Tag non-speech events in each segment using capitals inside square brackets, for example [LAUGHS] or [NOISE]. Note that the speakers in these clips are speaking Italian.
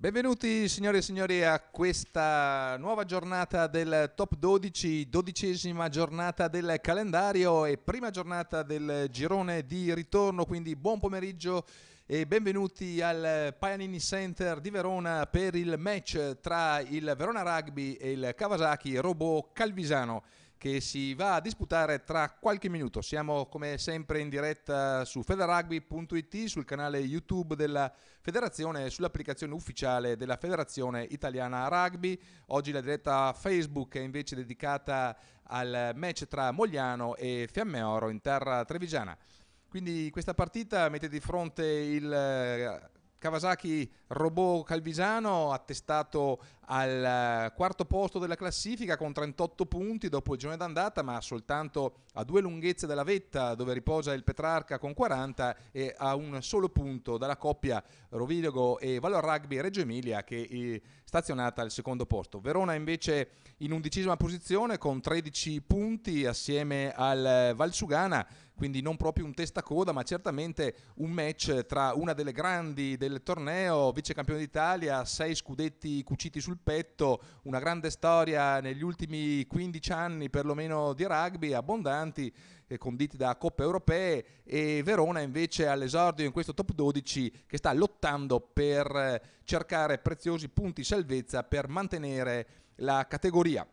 Benvenuti signore e signori a questa nuova giornata del top 12, dodicesima giornata del calendario e prima giornata del girone di ritorno, quindi buon pomeriggio e benvenuti al Paianini Center di Verona per il match tra il Verona Rugby e il Kawasaki Robo Calvisano che si va a disputare tra qualche minuto. Siamo come sempre in diretta su federrugby.it, sul canale YouTube della federazione e sull'applicazione ufficiale della Federazione Italiana Rugby. Oggi la diretta Facebook è invece dedicata al match tra Mogliano e Fiammeoro in terra trevigiana. Quindi questa partita mette di fronte il eh, Kawasaki Robot Calvisano attestato al eh, quarto posto della classifica con 38 punti dopo il giorno d'andata ma soltanto a due lunghezze dalla vetta dove riposa il Petrarca con 40 e a un solo punto dalla coppia Rovigo e Valor Rugby Reggio Emilia che è eh, stazionata al secondo posto. Verona invece in undicesima posizione con 13 punti assieme al eh, Valsugana quindi non proprio un testacoda, ma certamente un match tra una delle grandi del torneo, vice campione d'Italia, sei scudetti cuciti sul petto, una grande storia negli ultimi 15 anni perlomeno di rugby, abbondanti eh, conditi da coppe europee e Verona invece all'esordio in questo top 12 che sta lottando per eh, cercare preziosi punti salvezza per mantenere la categoria.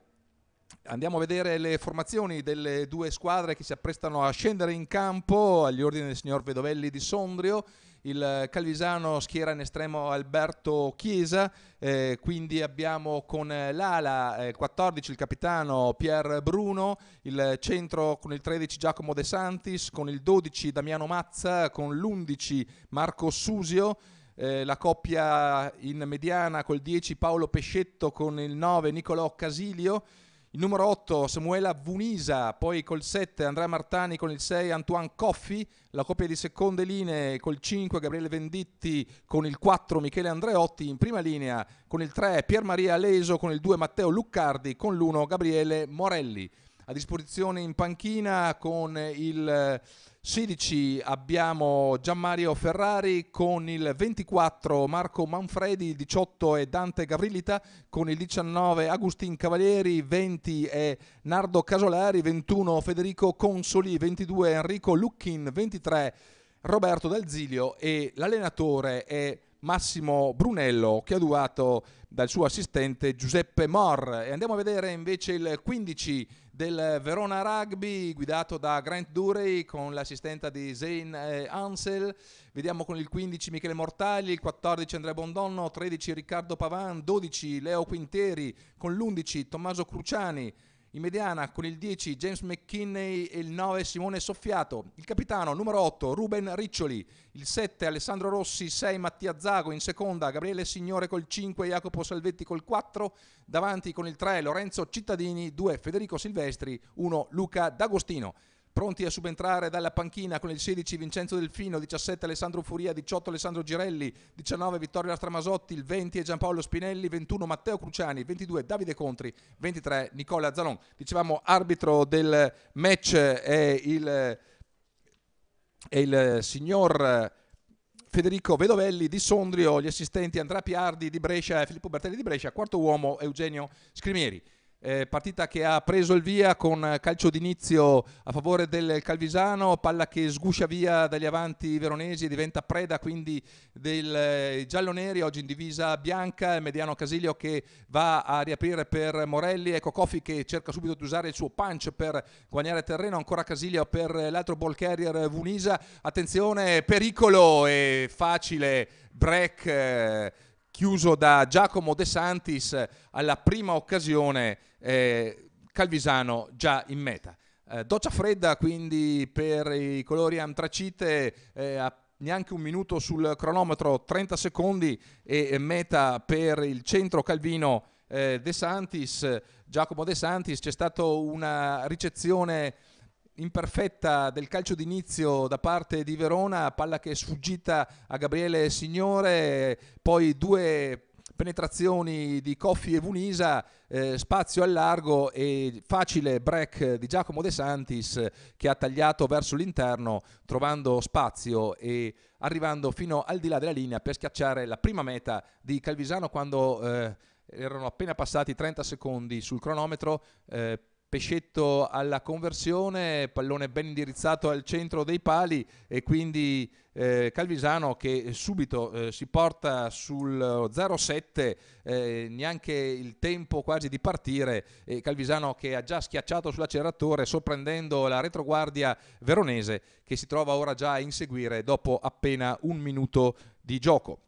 Andiamo a vedere le formazioni delle due squadre che si apprestano a scendere in campo agli ordini del signor Vedovelli di Sondrio. Il Calvisano schiera in estremo Alberto Chiesa, eh, quindi abbiamo con l'ala eh, 14 il capitano Pier Bruno, il centro con il 13 Giacomo De Santis, con il 12 Damiano Mazza, con l'11 Marco Susio. Eh, la coppia in mediana col 10 Paolo Pescetto con il 9 Nicolò Casilio, il numero 8 Samuela Vunisa, poi col 7 Andrea Martani, con il 6 Antoine Coffi, la coppia di seconde linee col 5 Gabriele Venditti, con il 4 Michele Andreotti, in prima linea con il 3 Pier Maria Aleso, con il 2 Matteo Luccardi, con l'1 Gabriele Morelli. A disposizione in panchina con il 16 abbiamo Gianmario Ferrari con il 24 Marco Manfredi, il 18 è Dante Gavrilita, con il 19 Agustin Cavalieri, 20 è Nardo Casolari, 21 Federico Consoli, 22 Enrico Lucchin, 23 Roberto Dalzilio e l'allenatore è Massimo Brunello che chiaduato dal suo assistente Giuseppe Mor. E andiamo a vedere invece il 15 del Verona Rugby guidato da Grant Durey con l'assistenza di Zane eh, Ansel. Vediamo con il 15 Michele Mortagli, il 14 Andrea Bondonno, 13 Riccardo Pavan, 12 Leo Quinteri, con l'11 Tommaso Cruciani, in mediana con il 10 James McKinney e il 9 Simone Soffiato. Il capitano numero 8 Ruben Riccioli. Il 7 Alessandro Rossi, 6 Mattia Zago in seconda, Gabriele Signore col 5, Jacopo Salvetti col 4, davanti con il 3 Lorenzo Cittadini, 2 Federico Silvestri, 1 Luca D'Agostino. Pronti a subentrare dalla panchina con il 16 Vincenzo Delfino, 17 Alessandro Furia, 18 Alessandro Girelli, 19 Vittorio Lastramasotti, il 20 Giampaolo Spinelli, 21 Matteo Cruciani, 22 Davide Contri, 23 Nicola Zalon. Dicevamo arbitro del match è il, è il signor Federico Vedovelli di Sondrio, gli assistenti Andrea Piardi di Brescia e Filippo Bertelli di Brescia, quarto uomo Eugenio Scrimieri. Eh, partita che ha preso il via con calcio d'inizio a favore del Calvisano, palla che sguscia via dagli avanti veronesi e diventa preda quindi del eh, giallo-neri, oggi in divisa bianca, Mediano Casilio che va a riaprire per Morelli, ecco Coffi che cerca subito di usare il suo punch per guadagnare terreno, ancora Casilio per l'altro ball carrier Vunisa, attenzione, pericolo e facile break. Eh, chiuso da Giacomo De Santis alla prima occasione eh, Calvisano già in meta. Eh, doccia fredda quindi per i colori antracite eh, a neanche un minuto sul cronometro, 30 secondi e meta per il centro Calvino eh, De Santis, Giacomo De Santis, c'è stata una ricezione imperfetta del calcio d'inizio da parte di Verona, palla che è sfuggita a Gabriele Signore, poi due penetrazioni di Coffi e Vunisa, eh, spazio al largo e facile break di Giacomo De Santis che ha tagliato verso l'interno trovando spazio e arrivando fino al di là della linea per schiacciare la prima meta di Calvisano quando eh, erano appena passati 30 secondi sul cronometro. Eh, pescetto alla conversione, pallone ben indirizzato al centro dei pali e quindi eh, Calvisano che subito eh, si porta sul 0-7, eh, neanche il tempo quasi di partire, E Calvisano che ha già schiacciato sull'acceleratore sorprendendo la retroguardia veronese che si trova ora già a inseguire dopo appena un minuto di gioco.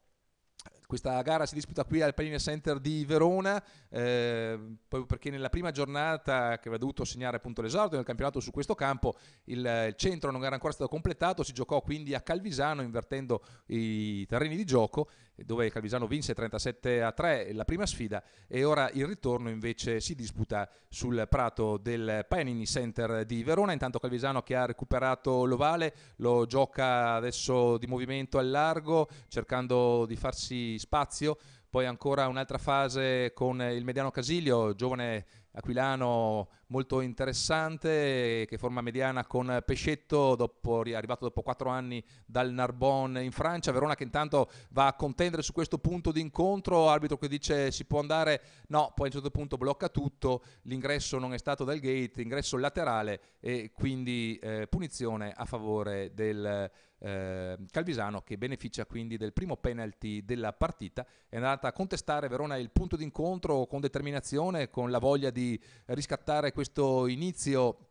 Questa gara si disputa qui al Panini Center di Verona, eh, perché nella prima giornata che aveva dovuto segnare appunto l'esordio nel campionato su questo campo, il, il, centro non era ancora stato completato, si giocò quindi a Calvisano invertendo i terreni di gioco dove Calvisano vinse 37 a 3 la prima sfida e ora il ritorno invece si disputa sul prato del Panini Center di Verona. Intanto Calvisano che ha recuperato l'ovale lo gioca adesso di movimento al largo cercando di farsi spazio poi ancora un'altra fase con il mediano Casilio, giovane aquilano molto interessante che forma mediana con Pescetto, dopo, arrivato dopo quattro anni dal Narbonne in Francia. Verona che intanto va a contendere su questo punto d'incontro, arbitro che dice si può andare, no, poi a un certo punto blocca tutto, l'ingresso non è stato dal gate, ingresso laterale e quindi eh, punizione a favore del eh, Calvisano che beneficia quindi del primo penalty della partita. È andata a contestare Verona il punto d'incontro con determinazione, con la voglia di riscattare questo inizio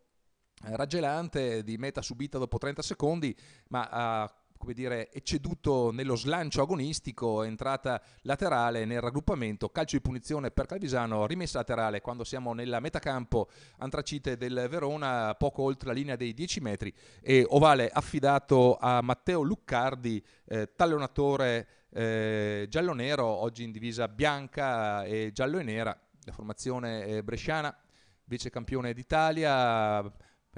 raggelante di meta subita dopo 30 secondi, ma ha come dire, ecceduto nello slancio agonistico, entrata laterale nel raggruppamento, calcio di punizione per Calvisano, rimessa laterale quando siamo nella metacampo antracite del Verona, poco oltre la linea dei 10 metri, e ovale affidato a Matteo Luccardi, eh, tallonatore eh, giallo-nero, oggi in divisa bianca e giallo e nera, la formazione bresciana, vice campione d'Italia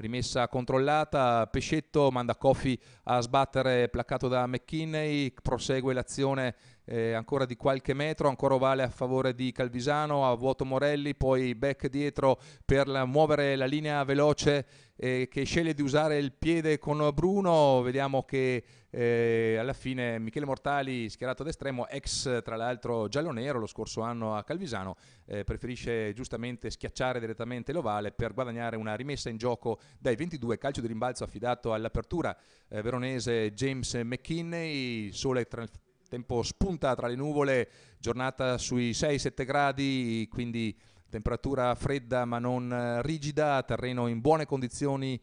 rimessa controllata, Pescetto manda Coffi a sbattere placcato da McKinney, prosegue l'azione eh, ancora di qualche metro, ancora ovale a favore di Calvisano, a vuoto Morelli, poi back dietro per la, muovere la linea veloce eh, che sceglie di usare il piede con Bruno, vediamo che eh, alla fine Michele Mortali schierato d'estremo, ex tra l'altro giallo-nero lo scorso anno a Calvisano, eh, preferisce giustamente schiacciare direttamente l'ovale per guadagnare una rimessa in gioco dai 22, calcio di rimbalzo affidato all'apertura eh, veronese James McKinney, sole tra tempo spunta tra le nuvole, giornata sui 6-7 gradi, quindi temperatura fredda ma non eh, rigida, terreno in buone condizioni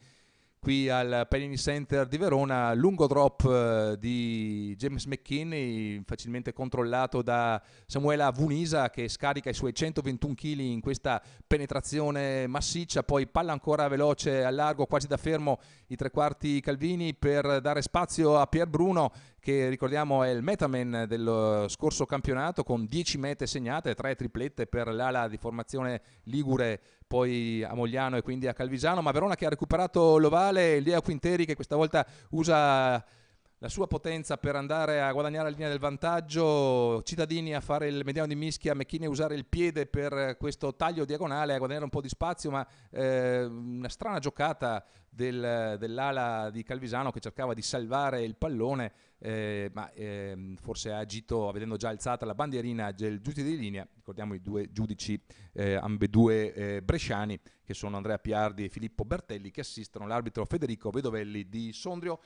qui al Pellini Center di Verona, lungo drop eh, di James McKinney, facilmente controllato da Samuela Vunisa che scarica i suoi 121 kg in questa penetrazione massiccia, poi palla ancora veloce a largo, quasi da fermo i tre quarti Calvini per dare spazio a Pier Bruno che ricordiamo è il metaman del scorso campionato con 10 mete segnate, 3 triplette per l'ala di formazione Ligure, poi a Mogliano e quindi a Calvisano, ma Verona che ha recuperato l'ovale, Lea Quinteri che questa volta usa la sua potenza per andare a guadagnare la linea del vantaggio, Cittadini a fare il mediano di mischia, Mechini a usare il piede per questo taglio diagonale, a guadagnare un po' di spazio, ma eh, una strana giocata del, dell'ala di Calvisano che cercava di salvare il pallone, eh, ma eh, forse ha agito, vedendo già alzata la bandierina del giudice di linea, ricordiamo i due giudici, eh, ambedue eh, bresciani, che sono Andrea Piardi e Filippo Bertelli, che assistono l'arbitro Federico Vedovelli di Sondrio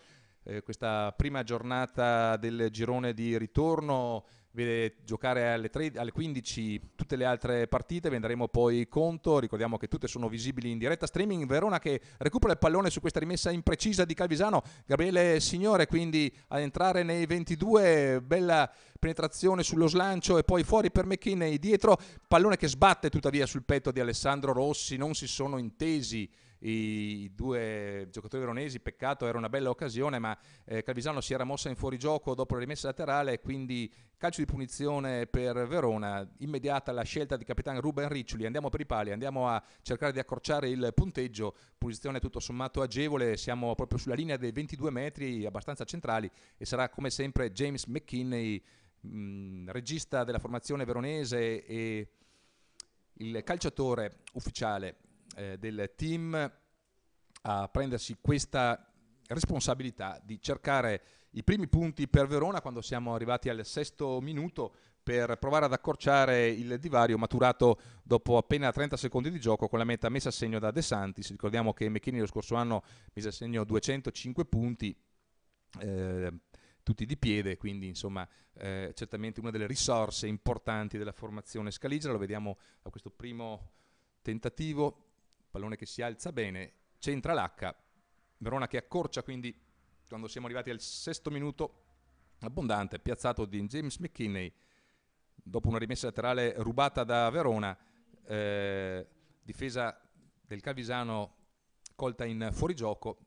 eh, questa prima giornata del girone di ritorno vede giocare alle, 3, alle 15 tutte le altre partite, ne vedremo poi conto, ricordiamo che tutte sono visibili in diretta streaming, Verona che recupera il pallone su questa rimessa imprecisa di Calvisano, Gabriele Signore quindi ad entrare nei 22, bella penetrazione sullo slancio e poi fuori per McKinney dietro, pallone che sbatte tuttavia sul petto di Alessandro Rossi, non si sono intesi i due giocatori veronesi, peccato era una bella occasione, ma eh, Calvisano si era mossa in fuorigioco dopo la rimessa laterale, quindi calcio di punizione per Verona, immediata la scelta di capitano Ruben Riccioli, andiamo per i pali, andiamo a cercare di accorciare il punteggio, posizione tutto sommato agevole, siamo proprio sulla linea dei 22 metri, abbastanza centrali e sarà come sempre James McKinney, mm, regista della formazione veronese e il calciatore ufficiale eh, del team a prendersi questa responsabilità di cercare i primi punti per Verona quando siamo arrivati al sesto minuto per provare ad accorciare il divario maturato dopo appena 30 secondi di gioco con la meta messa a segno da De Santis. Ricordiamo che Mechini lo scorso anno mise a segno 205 punti. Eh, tutti di piede, quindi insomma eh, certamente una delle risorse importanti della formazione scaligera, lo vediamo a questo primo tentativo, pallone che si alza bene, centra l'H, Verona che accorcia quindi quando siamo arrivati al sesto minuto abbondante, piazzato di James McKinney, dopo una rimessa laterale rubata da Verona, eh, difesa del Calvisano colta in fuorigioco,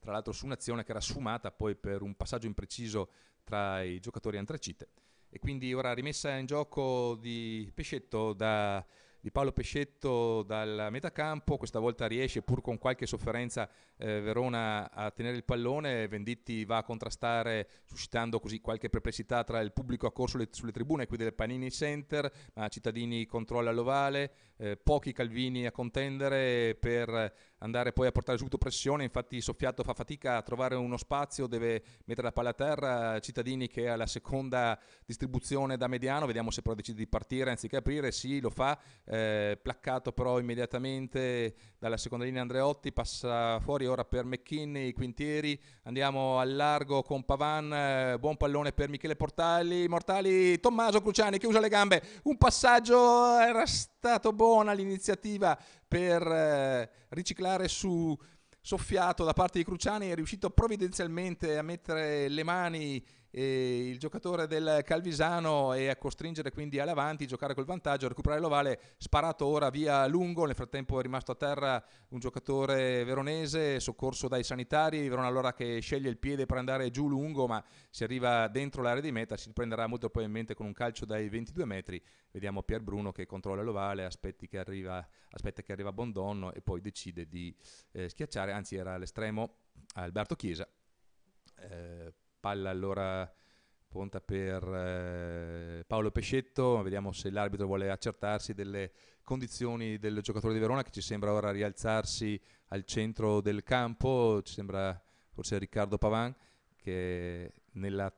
tra l'altro su un'azione che era sfumata poi per un passaggio impreciso tra i giocatori antracite. E quindi ora rimessa in gioco di Pescetto da di Paolo Pescetto dal metacampo, questa volta riesce pur con qualche sofferenza eh, Verona a tenere il pallone, Venditti va a contrastare suscitando così qualche perplessità tra il pubblico accorso le, sulle tribune qui del Panini Center, ma Cittadini controlla l'ovale, eh, pochi Calvini a contendere per andare poi a portare subito pressione, infatti Soffiato fa fatica a trovare uno spazio, deve mettere la palla a terra, Cittadini che ha la seconda distribuzione da mediano, vediamo se però decide di partire anziché aprire, sì lo fa, eh, placcato però immediatamente dalla seconda linea Andreotti, passa fuori ora per McKinney, Quintieri, andiamo al largo con Pavan, eh, buon pallone per Michele Portali, Mortali, Tommaso Cruciani che usa le gambe, un passaggio era stato buona l'iniziativa per eh, riciclare su soffiato da parte di Cruciani è riuscito provvidenzialmente a mettere le mani e il giocatore del Calvisano è a costringere quindi all'avanti, giocare col vantaggio, recuperare l'ovale, sparato ora via lungo, nel frattempo è rimasto a terra un giocatore veronese, soccorso dai sanitari, Verona allora che sceglie il piede per andare giù lungo, ma si arriva dentro l'area di meta, si riprenderà molto probabilmente con un calcio dai 22 metri, vediamo Pier Bruno che controlla l'ovale, che arriva, aspetta che arriva Bondonno e poi decide di eh, schiacciare, anzi era all'estremo Alberto Chiesa. Eh, palla allora pronta per eh, Paolo Pescetto, vediamo se l'arbitro vuole accertarsi delle condizioni del giocatore di Verona che ci sembra ora rialzarsi al centro del campo, ci sembra forse Riccardo Pavan che nella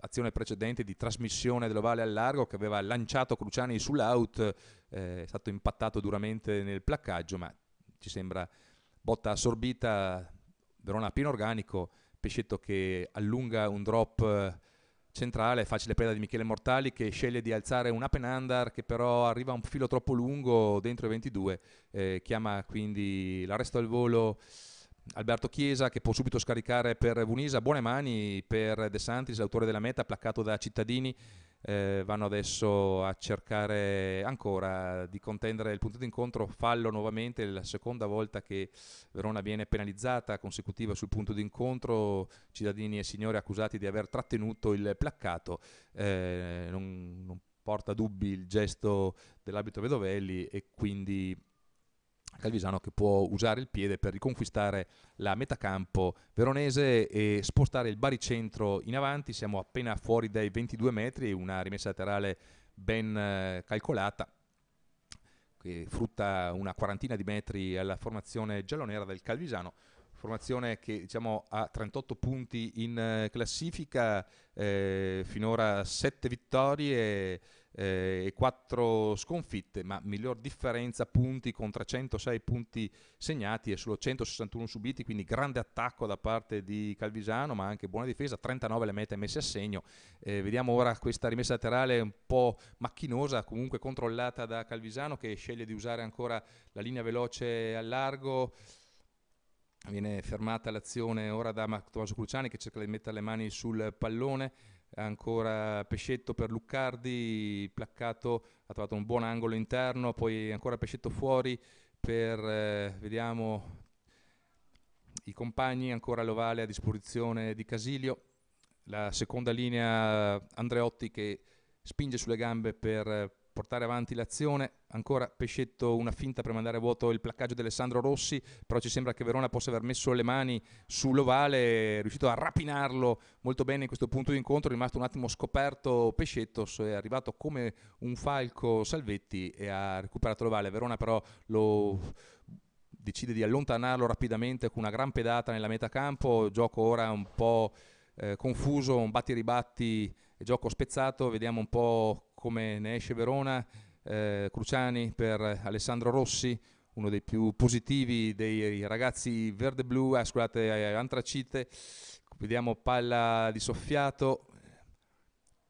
azione precedente di trasmissione dell'ovale al largo che aveva lanciato Cruciani sull'out, eh, è stato impattato duramente nel placcaggio, ma ci sembra botta assorbita, Verona pieno organico, pescetto che allunga un drop eh, centrale, facile preda di Michele Mortali che sceglie di alzare un up and under che però arriva un filo troppo lungo dentro i 22, eh, chiama quindi l'arresto al volo Alberto Chiesa che può subito scaricare per Vunisa, buone mani per De Santis, l'autore della meta, placcato da Cittadini eh, vanno adesso a cercare ancora di contendere il punto d'incontro. Fallo nuovamente, la seconda volta che Verona viene penalizzata consecutiva sul punto d'incontro. Cittadini e signori accusati di aver trattenuto il placcato. Eh, non, non porta dubbi il gesto dell'abito Vedovelli e quindi Calvisano che può usare il piede per riconquistare la metacampo veronese e spostare il baricentro in avanti, siamo appena fuori dai 22 metri, una rimessa laterale ben eh, calcolata che frutta una quarantina di metri alla formazione giallonera del Calvisano, formazione che diciamo, ha 38 punti in eh, classifica, eh, finora 7 vittorie eh, e 4 sconfitte, ma miglior differenza punti con 306 punti segnati e solo 161 subiti, quindi grande attacco da parte di Calvisano, ma anche buona difesa, 39 le mete messe a segno. Eh, vediamo ora questa rimessa laterale un po' macchinosa, comunque controllata da Calvisano che sceglie di usare ancora la linea veloce al largo. Viene fermata l'azione ora da Tommaso Cruciani che cerca di mettere le mani sul pallone ancora Pescetto per Luccardi, placcato, ha trovato un buon angolo interno, poi ancora Pescetto fuori per, eh, vediamo, i compagni, ancora l'ovale a disposizione di Casilio, la seconda linea Andreotti che spinge sulle gambe per portare avanti l'azione. Ancora Pescetto una finta per mandare a vuoto il placcaggio di Alessandro Rossi, però ci sembra che Verona possa aver messo le mani sull'ovale, è riuscito a rapinarlo molto bene in questo punto di incontro, è rimasto un attimo scoperto Pescetto, è arrivato come un falco Salvetti e ha recuperato l'ovale. Verona però lo decide di allontanarlo rapidamente con una gran pedata nella metà campo, gioco ora un po' eh, confuso, un batti ribatti, gioco spezzato, vediamo un po' come ne esce Verona, eh, Cruciani per Alessandro Rossi, uno dei più positivi dei ragazzi verde-blu, ah, scusate, eh, antracite. Vediamo palla di soffiato,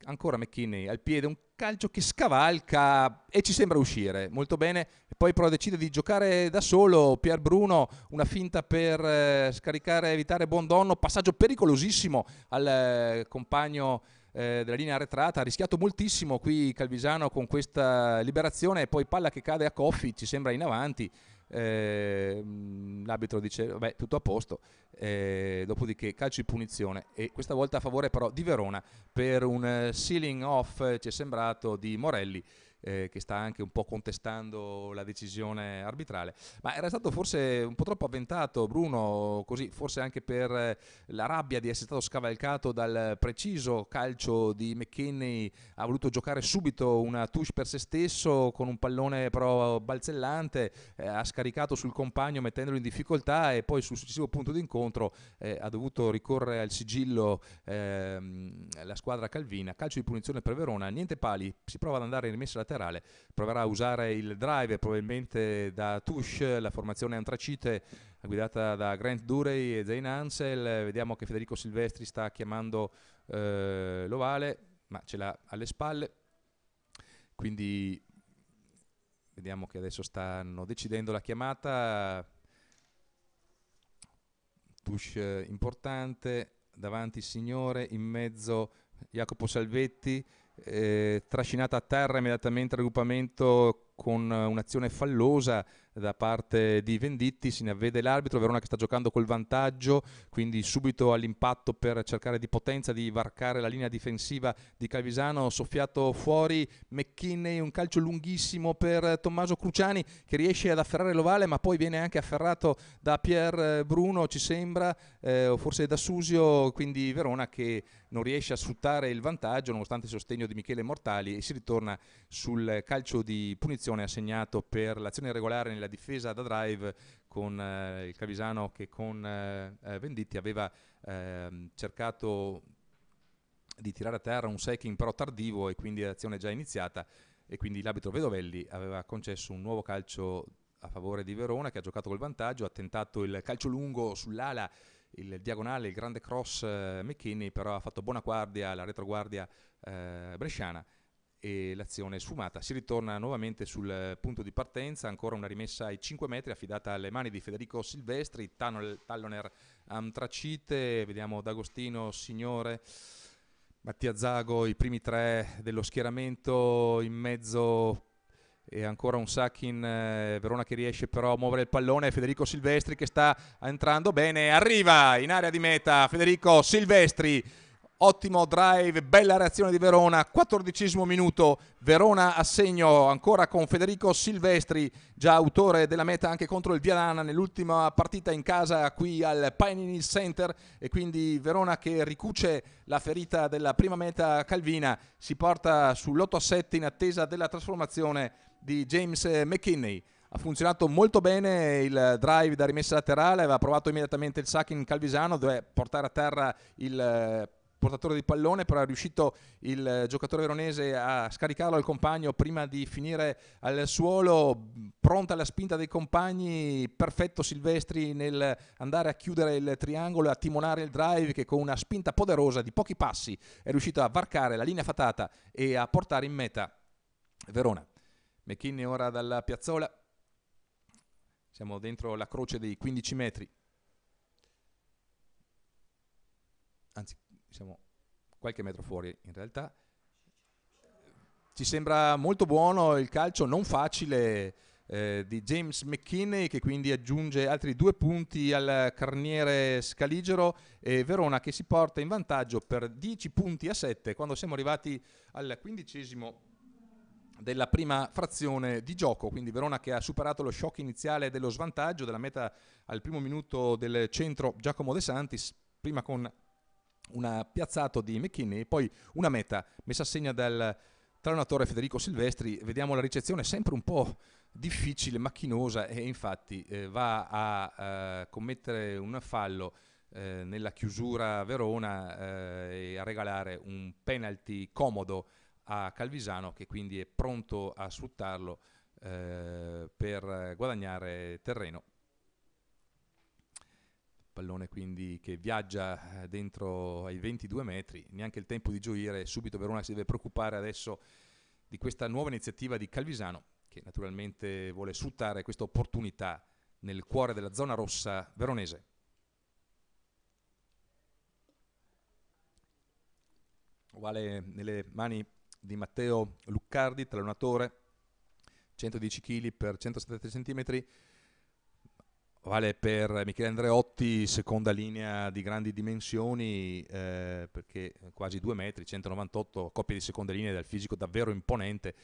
ancora McKinney al piede, un calcio che scavalca e ci sembra uscire molto bene. Poi però decide di giocare da solo Pier Bruno, una finta per eh, scaricare, evitare Bondonno, passaggio pericolosissimo al eh, compagno eh, della linea arretrata, ha rischiato moltissimo qui Calvisano con questa liberazione e poi palla che cade a Coffi, ci sembra in avanti. Eh, mm, l'arbitro dice vabbè tutto a posto eh, dopodiché calcio di punizione e questa volta a favore però di Verona per un ceiling eh, off eh, ci è sembrato di Morelli eh, che sta anche un po' contestando la decisione arbitrale. Ma era stato forse un po' troppo avventato Bruno, così forse anche per eh, la rabbia di essere stato scavalcato dal preciso calcio di McKinney, ha voluto giocare subito una touche per se stesso con un pallone però balzellante, eh, ha scaricato sul compagno mettendolo in difficoltà e poi sul successivo punto d'incontro eh, ha dovuto ricorrere al sigillo ehm, la squadra calvina, calcio di punizione per Verona, niente pali, si prova ad andare in rimessa laterale laterale, proverà a usare il drive probabilmente da Touche la formazione Antracite guidata da Grant Durey e Zane Ansel, vediamo che Federico Silvestri sta chiamando eh, l'ovale, ma ce l'ha alle spalle, quindi vediamo che adesso stanno decidendo la chiamata, Touche eh, importante, davanti il signore, in mezzo Jacopo Salvetti, eh, trascinata a terra immediatamente al raggruppamento con eh, un'azione fallosa da parte di Venditti, si ne avvede l'arbitro, Verona che sta giocando col vantaggio, quindi subito all'impatto per cercare di potenza di varcare la linea difensiva di Calvisano, soffiato fuori McKinney, un calcio lunghissimo per Tommaso Cruciani che riesce ad afferrare l'ovale ma poi viene anche afferrato da Pier Bruno, ci sembra, eh, o forse da Susio, quindi Verona che non riesce a sfruttare il vantaggio nonostante il sostegno di Michele Mortali e si ritorna sul calcio di punizione assegnato per l'azione regolare nel la difesa da drive con eh, il Cavisano che con eh, eh Venditti aveva ehm, cercato di tirare a terra un sacking però tardivo e quindi l'azione già iniziata e quindi l'arbitro Vedovelli aveva concesso un nuovo calcio a favore di Verona che ha giocato col vantaggio, ha tentato il calcio lungo sull'ala, il diagonale, il grande cross eh, McKinney però ha fatto buona guardia alla retroguardia eh, bresciana e l'azione è sfumata. Si ritorna nuovamente sul punto di partenza, ancora una rimessa ai 5 metri affidata alle mani di Federico Silvestri, Talloner Amtracite, vediamo D'Agostino Signore. Mattia Zago, i primi tre dello schieramento in mezzo e ancora un Sackin eh, Verona che riesce però a muovere il pallone Federico Silvestri che sta entrando bene arriva in area di meta Federico Silvestri ottimo drive, bella reazione di Verona, quattordicesimo minuto, Verona a segno ancora con Federico Silvestri, già autore della meta anche contro il Vialana nell'ultima partita in casa qui al Pinini Center e quindi Verona che ricuce la ferita della prima meta Calvina, si porta sull'8 a 7 in attesa della trasformazione di James McKinney. Ha funzionato molto bene il drive da rimessa laterale, aveva provato immediatamente il sacking calvisano dove portare a terra il eh, portatore di pallone, però è riuscito il eh, giocatore veronese a scaricarlo al compagno prima di finire al suolo, pronta la spinta dei compagni, perfetto Silvestri nel andare a chiudere il triangolo e a timonare il drive che con una spinta poderosa di pochi passi è riuscito a varcare la linea fatata e a portare in meta Verona. McKinney ora dalla piazzola, siamo dentro la croce dei 15 metri. Anzi, siamo qualche metro fuori in realtà. Ci sembra molto buono il calcio non facile eh, di James McKinney che quindi aggiunge altri due punti al carniere scaligero e Verona che si porta in vantaggio per 10 punti a 7 quando siamo arrivati al quindicesimo della prima frazione di gioco, quindi Verona che ha superato lo shock iniziale dello svantaggio della meta al primo minuto del centro Giacomo De Santis, prima con un piazzato di McKinney, poi una meta messa a segna dal traonatore Federico Silvestri, vediamo la ricezione sempre un po' difficile, macchinosa e infatti eh, va a eh, commettere un fallo eh, nella chiusura a Verona eh, e a regalare un penalty comodo a Calvisano che quindi è pronto a sfruttarlo eh, per guadagnare terreno pallone quindi che viaggia eh, dentro ai 22 metri, neanche il tempo di gioire, subito Verona si deve preoccupare adesso di questa nuova iniziativa di Calvisano che naturalmente vuole sfruttare questa opportunità nel cuore della zona rossa veronese. Uguale nelle mani di Matteo Luccardi, allenatore, 110 kg per 170 cm, Vale per Michele Andreotti, seconda linea di grandi dimensioni, eh, perché quasi due metri, 198, coppia di seconda linea dal fisico davvero imponente.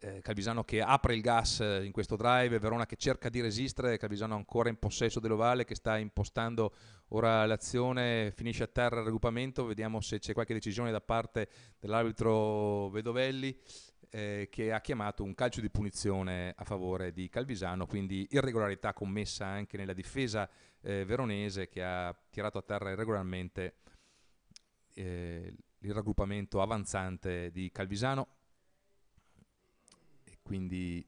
Eh, Calvisano che apre il gas eh, in questo drive, Verona che cerca di resistere, Calvisano ancora in possesso dell'ovale che sta impostando ora l'azione, finisce a terra il raggruppamento, vediamo se c'è qualche decisione da parte dell'arbitro Vedovelli eh, che ha chiamato un calcio di punizione a favore di Calvisano, quindi irregolarità commessa anche nella difesa eh, veronese che ha tirato a terra irregolarmente eh, il raggruppamento avanzante di Calvisano. E quindi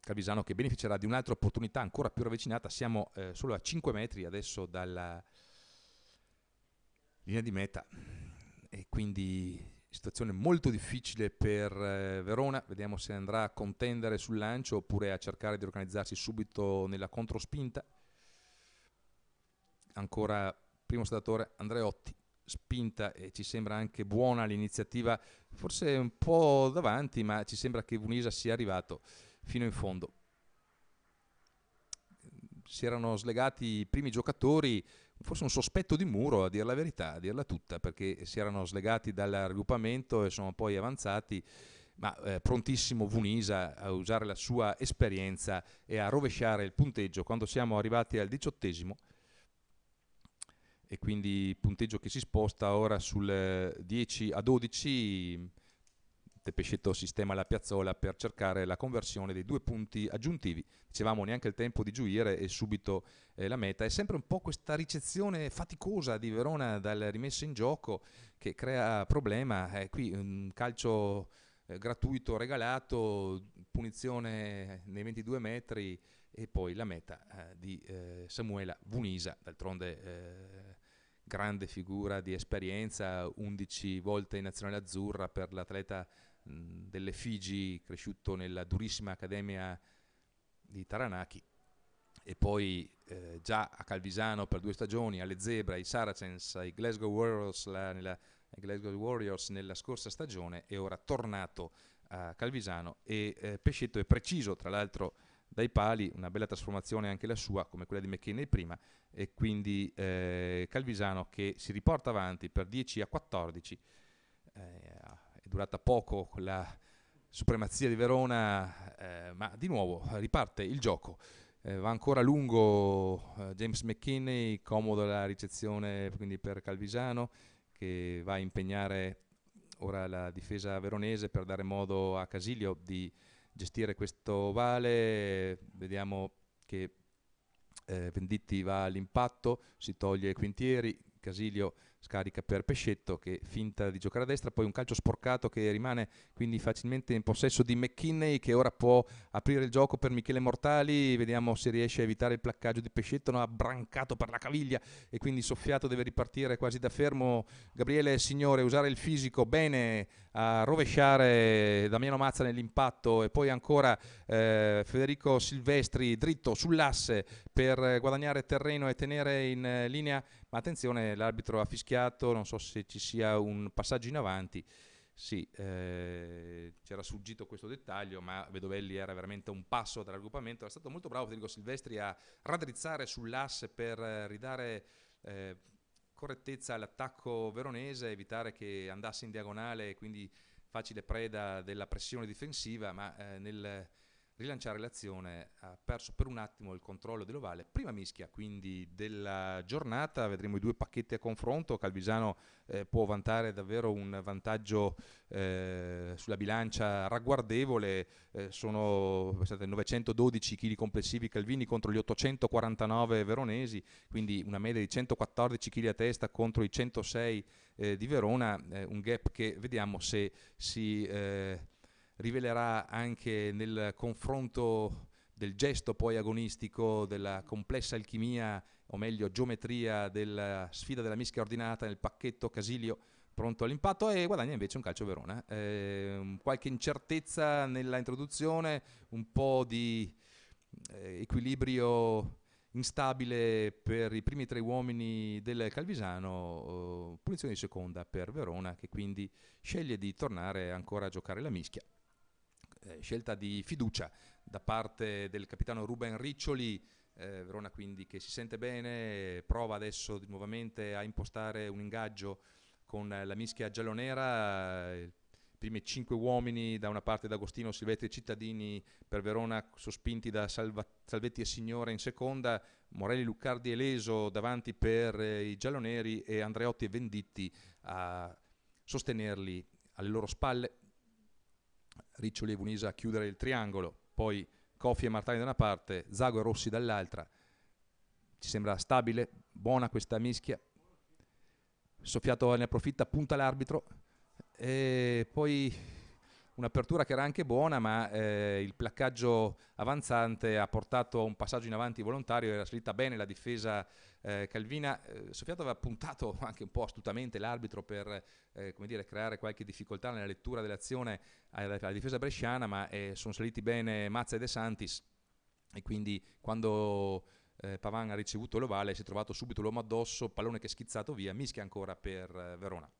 Calvisano che beneficerà di un'altra opportunità ancora più ravvicinata, siamo eh, solo a 5 metri adesso dalla linea di meta e quindi situazione molto difficile per eh, Verona, vediamo se andrà a contendere sul lancio oppure a cercare di organizzarsi subito nella controspinta. Ancora primo statore Andreotti, spinta e ci sembra anche buona l'iniziativa, forse un po' davanti, ma ci sembra che Vunisa sia arrivato fino in fondo. Si erano slegati i primi giocatori, forse un sospetto di muro, a dire la verità, a dirla tutta, perché si erano slegati dal raggruppamento e sono poi avanzati, ma eh, prontissimo Vunisa a usare la sua esperienza e a rovesciare il punteggio quando siamo arrivati al diciottesimo e quindi punteggio che si sposta ora sul 10 eh, a 12 Pescetto sistema la piazzola per cercare la conversione dei due punti aggiuntivi. Dicevamo neanche il tempo di giuire e subito eh, la meta. È sempre un po' questa ricezione faticosa di Verona dal rimesso in gioco che crea problema. Eh, qui un mm, calcio eh, gratuito, regalato, punizione nei 22 metri e poi la meta eh, di eh, Samuela Vunisa, d'altronde eh, grande figura di esperienza, 11 volte in nazionale azzurra per l'atleta delle Figi, cresciuto nella durissima accademia di Taranaki e poi eh, già a Calvisano per due stagioni, alle Zebra, ai Saracens, ai Glasgow Warriors, la, nella, ai Glasgow Warriors nella scorsa stagione e ora tornato a Calvisano e eh, Pescetto è preciso tra l'altro dai pali, una bella trasformazione anche la sua come quella di McKinney prima e quindi eh, Calvisano che si riporta avanti per 10 a 14 eh, durata poco la supremazia di Verona, eh, ma di nuovo riparte il gioco. Eh, va ancora lungo eh, James McKinney, comodo la ricezione quindi per Calvisano, che va a impegnare ora la difesa veronese per dare modo a Casilio di gestire questo vale. Vediamo che eh, Venditti va all'impatto, si toglie Quintieri, Casilio scarica per Pescetto che finta di giocare a destra, poi un calcio sporcato che rimane quindi facilmente in possesso di McKinney che ora può aprire il gioco per Michele Mortali, vediamo se riesce a evitare il placcaggio di Pescetto, no, ha brancato per la caviglia e quindi soffiato deve ripartire quasi da fermo Gabriele Signore, usare il fisico bene a rovesciare Damiano Mazza nell'impatto e poi ancora eh, Federico Silvestri dritto sull'asse per eh, guadagnare terreno e tenere in eh, linea ma attenzione l'arbitro ha fischiato, non so se ci sia un passaggio in avanti, sì, eh, c'era sfuggito questo dettaglio, ma Vedovelli era veramente un passo dall'aggruppamento, era stato molto bravo Federico Silvestri a raddrizzare sull'asse per eh, ridare eh, correttezza all'attacco veronese, evitare che andasse in diagonale e quindi facile preda della pressione difensiva, ma eh, nel rilanciare l'azione, ha perso per un attimo il controllo dell'ovale, prima mischia quindi della giornata, vedremo i due pacchetti a confronto, Calvisano eh, può vantare davvero un vantaggio eh, sulla bilancia ragguardevole, eh, sono pensate, 912 kg complessivi Calvini contro gli 849 veronesi, quindi una media di 114 kg a testa contro i 106 eh, di Verona, eh, un gap che vediamo se si eh, rivelerà anche nel confronto del gesto poi agonistico, della complessa alchimia, o meglio geometria della sfida della mischia ordinata nel pacchetto Casilio pronto all'impatto e guadagna invece un calcio Verona. Eh, qualche incertezza nella introduzione, un po' di eh, equilibrio instabile per i primi tre uomini del Calvisano, eh, punizione di seconda per Verona che quindi sceglie di tornare ancora a giocare la mischia. Eh, scelta di fiducia da parte del capitano Ruben Riccioli, eh, Verona quindi che si sente bene, prova adesso nuovamente a impostare un ingaggio con la mischia giallonera, i primi cinque uomini da una parte D'Agostino, Silvestri e Cittadini per Verona sospinti da Salva- Salvetti e Signore in seconda, Morelli, Luccardi e Leso davanti per eh, i gialloneri e Andreotti e Venditti a sostenerli alle loro spalle Riccioli e Vunisa a chiudere il triangolo, poi Coffi e Martani da una parte, Zago e Rossi dall'altra. Ci sembra stabile, buona questa mischia. Soffiato ne approfitta, punta l'arbitro e poi un'apertura che era anche buona, ma eh, il placcaggio avanzante ha portato a un passaggio in avanti volontario, era salita bene la difesa eh, calvina. Eh, Soffiato aveva puntato [LAUGHS] anche un po' astutamente l'arbitro per eh, dire, creare qualche difficoltà nella lettura dell'azione alla, alla difesa bresciana, ma eh, sono saliti bene Mazza e De Santis e quindi quando... Eh, Pavan ha ricevuto l'ovale, si è trovato subito l'uomo addosso, pallone che è schizzato via, mischia ancora per Verona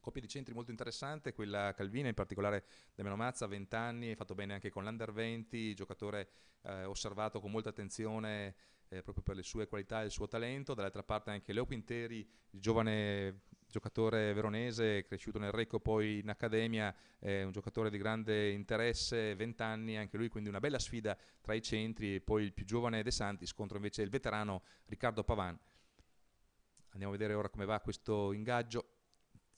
coppia di centri molto interessante, quella Calvina in particolare da Menomazza, 20 anni, fatto bene anche con l'Under 20, giocatore eh, osservato con molta attenzione eh, proprio per le sue qualità e il suo talento, dall'altra parte anche Leo Quinteri, il giovane giocatore veronese cresciuto nel Recco poi in Accademia, è un giocatore di grande interesse, 20 anni anche lui, quindi una bella sfida tra i centri e poi il più giovane De Santi scontro invece il veterano Riccardo Pavan. Andiamo a vedere ora come va questo ingaggio.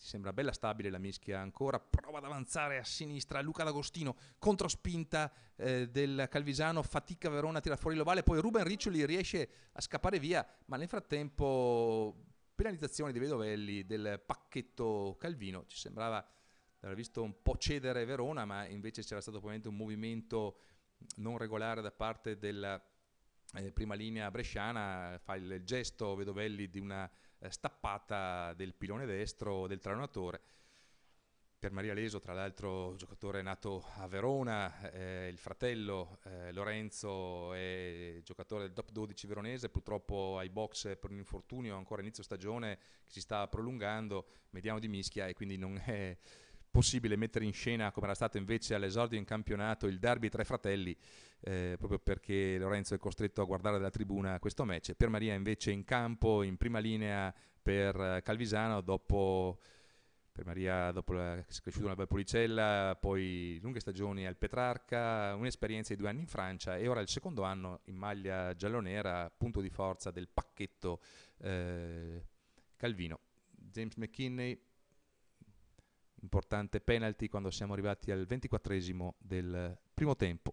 Ti sembra bella stabile la mischia ancora, prova ad avanzare a sinistra, Luca D'Agostino, controspinta eh, del Calvisano, fatica Verona, tira fuori l'ovale, poi Ruben Riccioli riesce a scappare via, ma nel frattempo penalizzazione dei Vedovelli del pacchetto Calvino, ci sembrava di aver visto un po' cedere Verona, ma invece c'era stato probabilmente un movimento non regolare da parte della eh, prima linea bresciana, fa il gesto Vedovelli di una eh, stappata del pilone destro del traonatore. Per Maria Leso, tra l'altro, giocatore nato a Verona, eh, il fratello eh, Lorenzo è giocatore del top 12 veronese, purtroppo ai box per un infortunio ancora inizio stagione che si sta prolungando, mediano di mischia e quindi non è possibile mettere in scena, come era stato invece all'esordio in campionato, il derby tra i fratelli, eh, proprio perché Lorenzo è costretto a guardare dalla tribuna questo match. Per Maria invece in campo, in prima linea per eh, Calvisano, dopo, per Maria, dopo la cresciuta alla Valpolicella, poi lunghe stagioni al Petrarca, un'esperienza di due anni in Francia e ora il secondo anno in maglia giallonera, punto di forza del pacchetto eh, Calvino. James McKinney importante penalty quando siamo arrivati al 24 del primo tempo.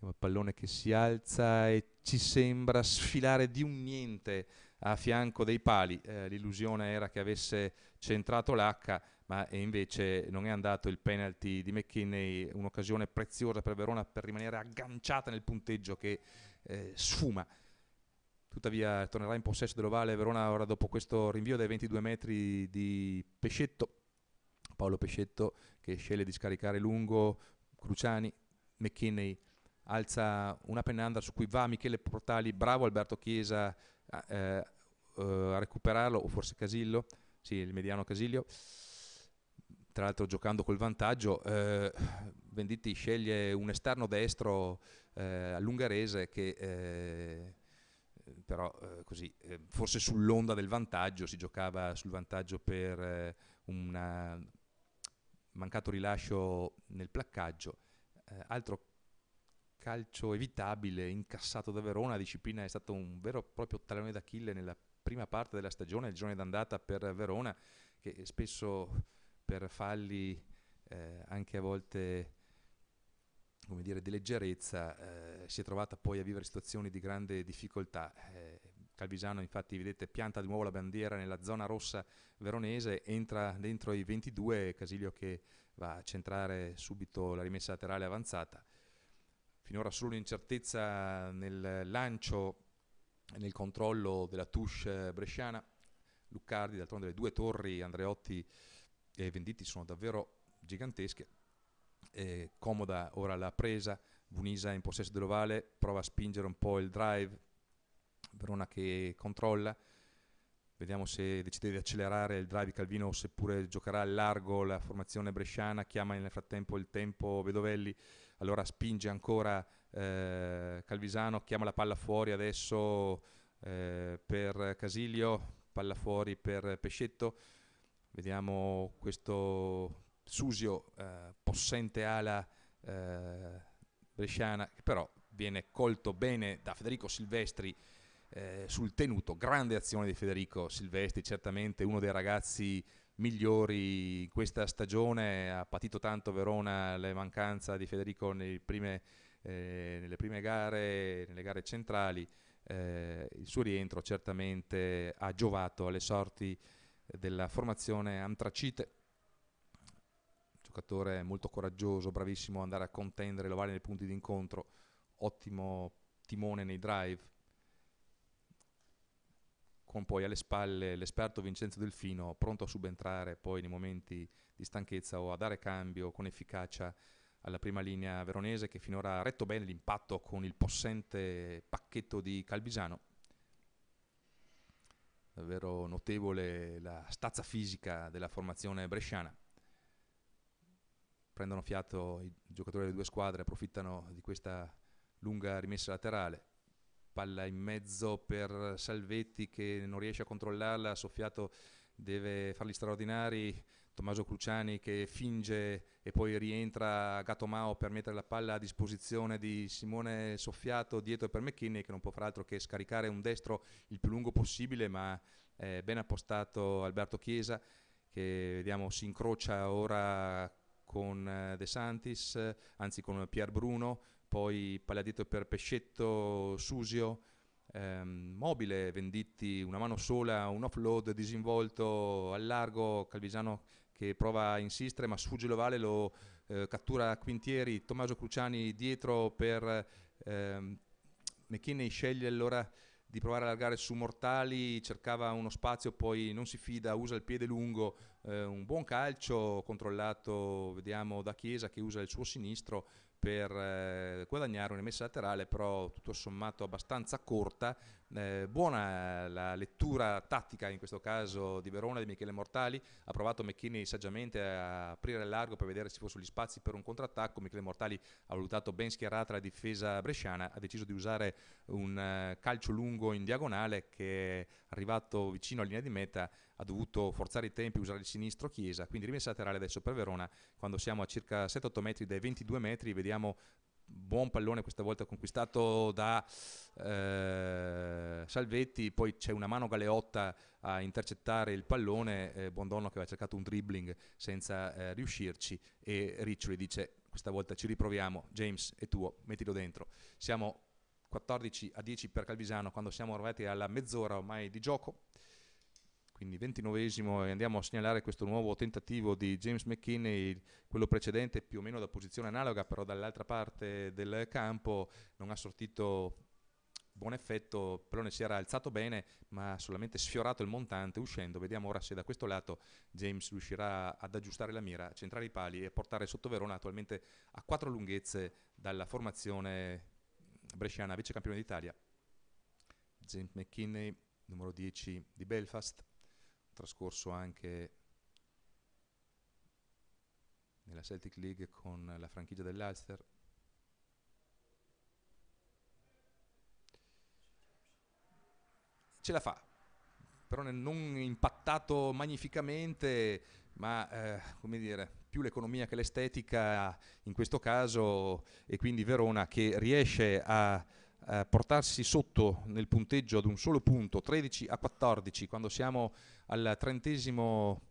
un pallone che si alza e ci sembra sfilare di un niente a fianco dei pali. Eh, l'illusione era che avesse centrato l'H, ma invece non è andato il penalty di McKinney, un'occasione preziosa per Verona per rimanere agganciata nel punteggio che eh, sfuma. Tuttavia tornerà in possesso dell'ovale Verona ora dopo questo rinvio dai 22 metri di Pescetto Paolo Pescetto che sceglie di scaricare lungo, Cruciani, McKinney alza una pennanda su cui va Michele Portali, bravo Alberto Chiesa eh, eh, a recuperarlo, o forse Casillo, sì, il mediano Casiglio. Tra l'altro giocando col vantaggio, eh, Venditti sceglie un esterno destro eh, all'ungherese che eh, però eh, così, eh, forse sull'onda del vantaggio, si giocava sul vantaggio per una mancato rilascio nel placcaggio, eh, altro calcio evitabile incassato da Verona, la disciplina è stato un vero e proprio talone d'Achille nella prima parte della stagione, il giorno d'andata per Verona, che spesso per falli eh, anche a volte come dire, di leggerezza eh, si è trovata poi a vivere situazioni di grande difficoltà. Eh, Calvisano infatti vedete pianta di nuovo la bandiera nella zona rossa veronese, entra dentro i 22, Casilio che va a centrare subito la rimessa laterale avanzata. Finora solo un'incertezza nel lancio e nel controllo della touche bresciana. Luccardi, d'altronde le due torri, Andreotti e Venditti sono davvero gigantesche. Eh, comoda ora la presa, Bunisa in possesso dell'ovale, prova a spingere un po' il drive, Verona che controlla, vediamo se decide di accelerare il drive Calvino seppure giocherà a largo la formazione bresciana, chiama nel frattempo il tempo Vedovelli, allora spinge ancora eh, Calvisano, chiama la palla fuori adesso eh, per Casilio, palla fuori per Pescetto, vediamo questo Susio eh, possente ala eh, bresciana che però viene colto bene da Federico Silvestri eh, sul tenuto. Grande azione di Federico Silvestri, certamente uno dei ragazzi migliori in questa stagione. Ha patito tanto Verona la mancanza di Federico prime, eh, nelle prime gare, nelle gare centrali. Eh, il suo rientro certamente ha giovato alle sorti della formazione Antracite giocatore molto coraggioso, bravissimo ad andare a contendere, lo vale nei punti d'incontro, ottimo timone nei drive, con poi alle spalle l'esperto Vincenzo Delfino pronto a subentrare poi nei momenti di stanchezza o a dare cambio con efficacia alla prima linea veronese che finora ha retto bene l'impatto con il possente pacchetto di Calbisano. Davvero notevole la stazza fisica della formazione bresciana. Prendono fiato i giocatori delle due squadre, approfittano di questa lunga rimessa laterale palla in mezzo per Salvetti che non riesce a controllarla, soffiato deve farli straordinari, Tommaso Cruciani che finge e poi rientra Gatomao per mettere la palla a disposizione di Simone Soffiato dietro per McKinney che non può far altro che scaricare un destro il più lungo possibile ma è ben appostato Alberto Chiesa che vediamo si incrocia ora con eh, De Santis, anzi con Pier Bruno, poi Palladito per Pescetto, Susio, ehm, Mobile, Venditti, una mano sola, un offload disinvolto al largo, Calvisano che prova a insistere ma sfugge l'ovale, lo eh, cattura Quintieri, Tommaso Cruciani dietro per ehm, McKinney sceglie allora di provare a allargare su Mortali, cercava uno spazio, poi non si fida, usa il piede lungo, eh, un buon calcio controllato, vediamo da Chiesa che usa il suo sinistro, per eh, guadagnare una messa laterale però tutto sommato abbastanza corta eh, buona la lettura tattica in questo caso di Verona di Michele Mortali, ha provato McKinney saggiamente a aprire il largo per vedere se ci fossero gli spazi per un contrattacco, Michele Mortali ha valutato ben schierata la difesa bresciana, ha deciso di usare un eh, calcio lungo in diagonale che è arrivato vicino alla linea di meta, ha dovuto forzare i tempi, usare il sinistro Chiesa, quindi rimessa laterale adesso per Verona, quando siamo a circa 7-8 metri dai 22 metri vediamo buon pallone questa volta conquistato da eh, Salvetti, poi c'è una mano Galeotta a intercettare il pallone, eh, Bondonno che aveva cercato un dribbling senza eh, riuscirci e Riccioli dice questa volta ci riproviamo, James è tuo, mettilo dentro. Siamo 14 a 10 per Calvisano quando siamo arrivati alla mezz'ora ormai di gioco, quindi 29esimo e andiamo a segnalare questo nuovo tentativo di James McKinney, quello precedente più o meno da posizione analoga, però dall'altra parte del campo non ha sortito buon effetto, però ne si era alzato bene ma solamente sfiorato il montante uscendo, vediamo ora se da questo lato James riuscirà ad aggiustare la mira, centrare i pali e portare sotto Verona attualmente a quattro lunghezze dalla formazione bresciana vice campione d'Italia. James McKinney, numero 10 di Belfast, trascorso anche nella Celtic League con la franchigia dell'Ulster. Ce la fa, però non impattato magnificamente, ma eh, come dire, più l'economia che l'estetica in questo caso, e quindi Verona che riesce a eh, portarsi sotto nel punteggio ad un solo punto, 13 a 14, quando siamo al trentesimo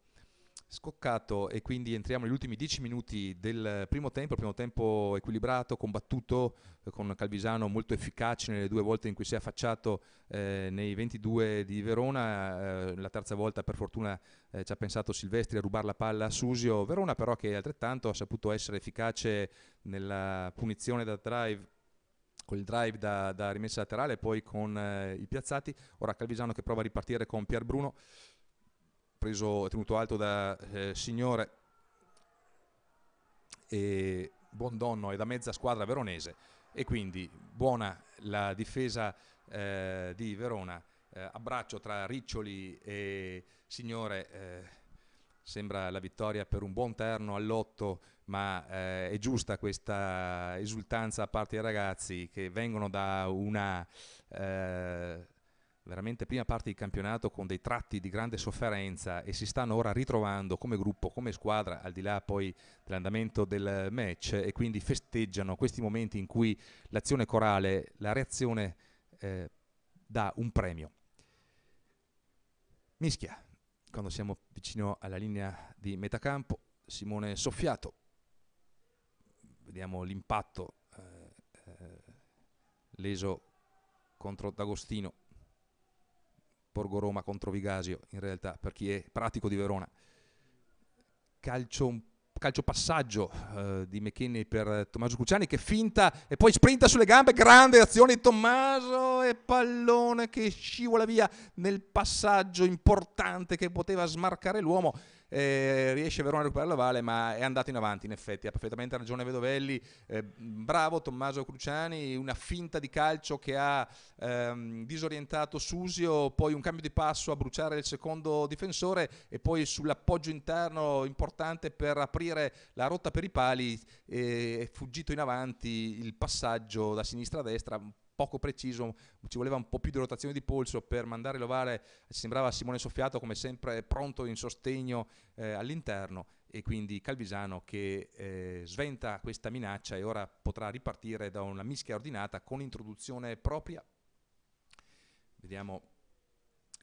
scoccato e quindi entriamo negli ultimi 10 minuti del primo tempo, primo tempo equilibrato, combattuto, con Calvisano molto efficace nelle due volte in cui si è affacciato eh, nei 22 di Verona, eh, la terza volta per fortuna eh, ci ha pensato Silvestri a rubare la palla a Susio, Verona però che altrettanto ha saputo essere efficace nella punizione da drive con il drive da, da rimessa laterale e poi con eh, i piazzati. Ora Calvisano che prova a ripartire con Pier Bruno, preso e tenuto alto da eh, Signore e Buondonno e da mezza squadra veronese e quindi buona la difesa eh, di Verona, eh, abbraccio tra Riccioli e Signore eh, sembra la vittoria per un buon terno all'otto, ma eh, è giusta questa esultanza a parte dei ragazzi che vengono da una eh, veramente prima parte di campionato con dei tratti di grande sofferenza e si stanno ora ritrovando come gruppo, come squadra, al di là poi dell'andamento del match e quindi festeggiano questi momenti in cui l'azione corale, la reazione eh, dà un premio. Mischia quando siamo vicino alla linea di metacampo, Simone soffiato, vediamo l'impatto eh, eh, leso contro D'Agostino, Porgo Roma contro Vigasio, in realtà per chi è pratico di Verona, calcio un calciopassaggio eh, di McKinney per eh, Tommaso Cucciani che finta e poi sprinta sulle gambe, grande azione di Tommaso e pallone che scivola via nel passaggio importante che poteva smarcare l'uomo eh, riesce Verona a recuperare la Vale, ma è andato in avanti in effetti, ha perfettamente ragione Vedovelli, eh, bravo Tommaso Cruciani, una finta di calcio che ha ehm, disorientato Susio, poi un cambio di passo a bruciare il secondo difensore e poi sull'appoggio interno importante per aprire la rotta per i pali, eh, è fuggito in avanti il passaggio da sinistra a destra, poco preciso, ci voleva un po' più di rotazione di polso per mandare l'ovale, ci sembrava Simone Soffiato come sempre pronto in sostegno eh, all'interno e quindi Calvisano che eh, sventa questa minaccia e ora potrà ripartire da una mischia ordinata con introduzione propria. Vediamo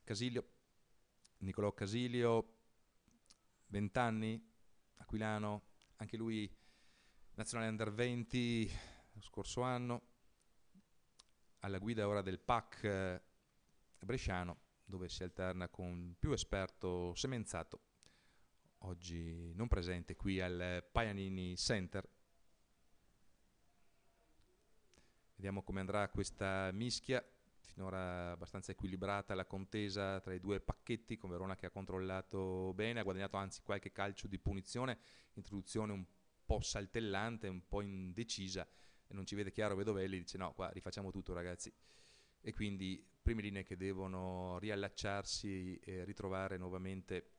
Casilio, Nicolò Casilio, 20 anni, Aquilano, anche lui nazionale under 20 lo scorso anno alla guida ora del PAC eh, bresciano, dove si alterna con più esperto Semenzato, oggi non presente qui al Paianini Center. Vediamo come andrà questa mischia, finora abbastanza equilibrata la contesa tra i due pacchetti, con Verona che ha controllato bene, ha guadagnato anzi qualche calcio di punizione, introduzione un po' saltellante, un po' indecisa e non ci vede chiaro Vedovelli, dice no, qua rifacciamo tutto ragazzi. E quindi prime linee che devono riallacciarsi e ritrovare nuovamente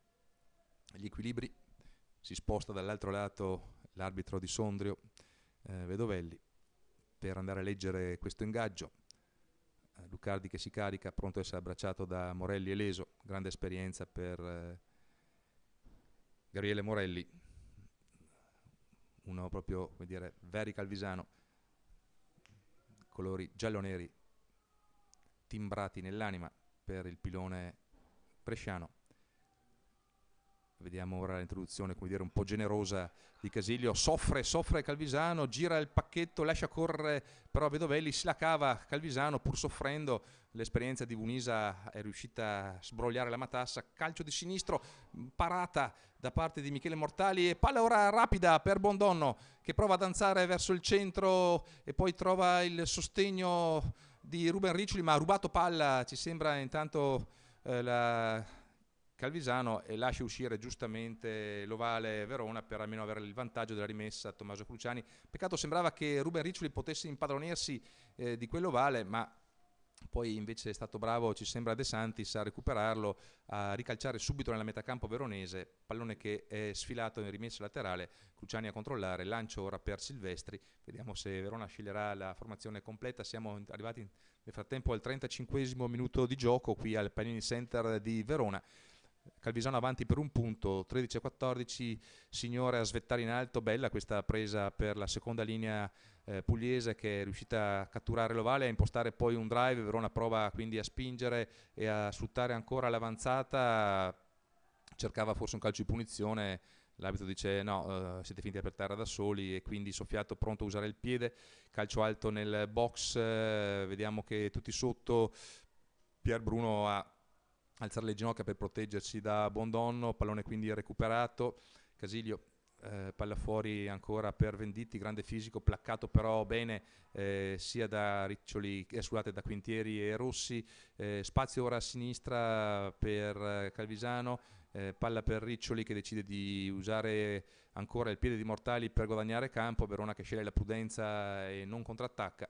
gli equilibri, si sposta dall'altro lato l'arbitro di Sondrio, eh, Vedovelli, per andare a leggere questo ingaggio. Eh, Lucardi che si carica, pronto ad essere abbracciato da Morelli e Leso, grande esperienza per eh, Gabriele Morelli, uno proprio, come dire, veri calvisano colori giallo-neri timbrati nell'anima per il pilone bresciano vediamo ora l'introduzione, come dire, un po' generosa di Casilio soffre, soffre Calvisano, gira il pacchetto, lascia correre, però Vedovelli si la cava Calvisano pur soffrendo, l'esperienza di Bunisa è riuscita a sbrogliare la matassa, calcio di sinistro, parata da parte di Michele Mortali e palla ora rapida per Bondonno che prova a danzare verso il centro e poi trova il sostegno di Ruben Riccioli ma ha rubato palla, ci sembra intanto eh, la Calvisano e lascia uscire giustamente l'Ovale Verona per almeno avere il vantaggio della rimessa a Tommaso Cruciani. Peccato sembrava che Ruben Riccioli potesse impadronirsi eh, di quell'Ovale, ma poi invece è stato bravo, ci sembra De Santis, a recuperarlo, a ricalciare subito nella metacampo veronese, pallone che è sfilato in rimessa laterale, Cruciani a controllare, lancio ora per Silvestri, vediamo se Verona sceglierà la formazione completa, siamo arrivati nel frattempo al 35 minuto di gioco qui al Panini Center di Verona. Calvisano avanti per un punto, 13-14, Signore a svettare in alto, bella questa presa per la seconda linea eh, pugliese che è riuscita a catturare l'ovale e a impostare poi un drive, Verona prova quindi a spingere e a sfruttare ancora l'avanzata, cercava forse un calcio di punizione, l'abito dice no, eh, siete finiti per terra da soli e quindi soffiato pronto a usare il piede, calcio alto nel box, eh, vediamo che tutti sotto, Pier Bruno ha alzare le ginocchia per proteggersi da Bondonno, pallone quindi recuperato, Casilio eh, palla fuori ancora per Venditti, grande fisico, placcato però bene eh, sia da, Riccioli, eh, scusate, da Quintieri e Rossi, eh, spazio ora a sinistra per eh, Calvisano, eh, palla per Riccioli che decide di usare ancora il piede di Mortali per guadagnare campo, Verona che sceglie la prudenza e non contrattacca.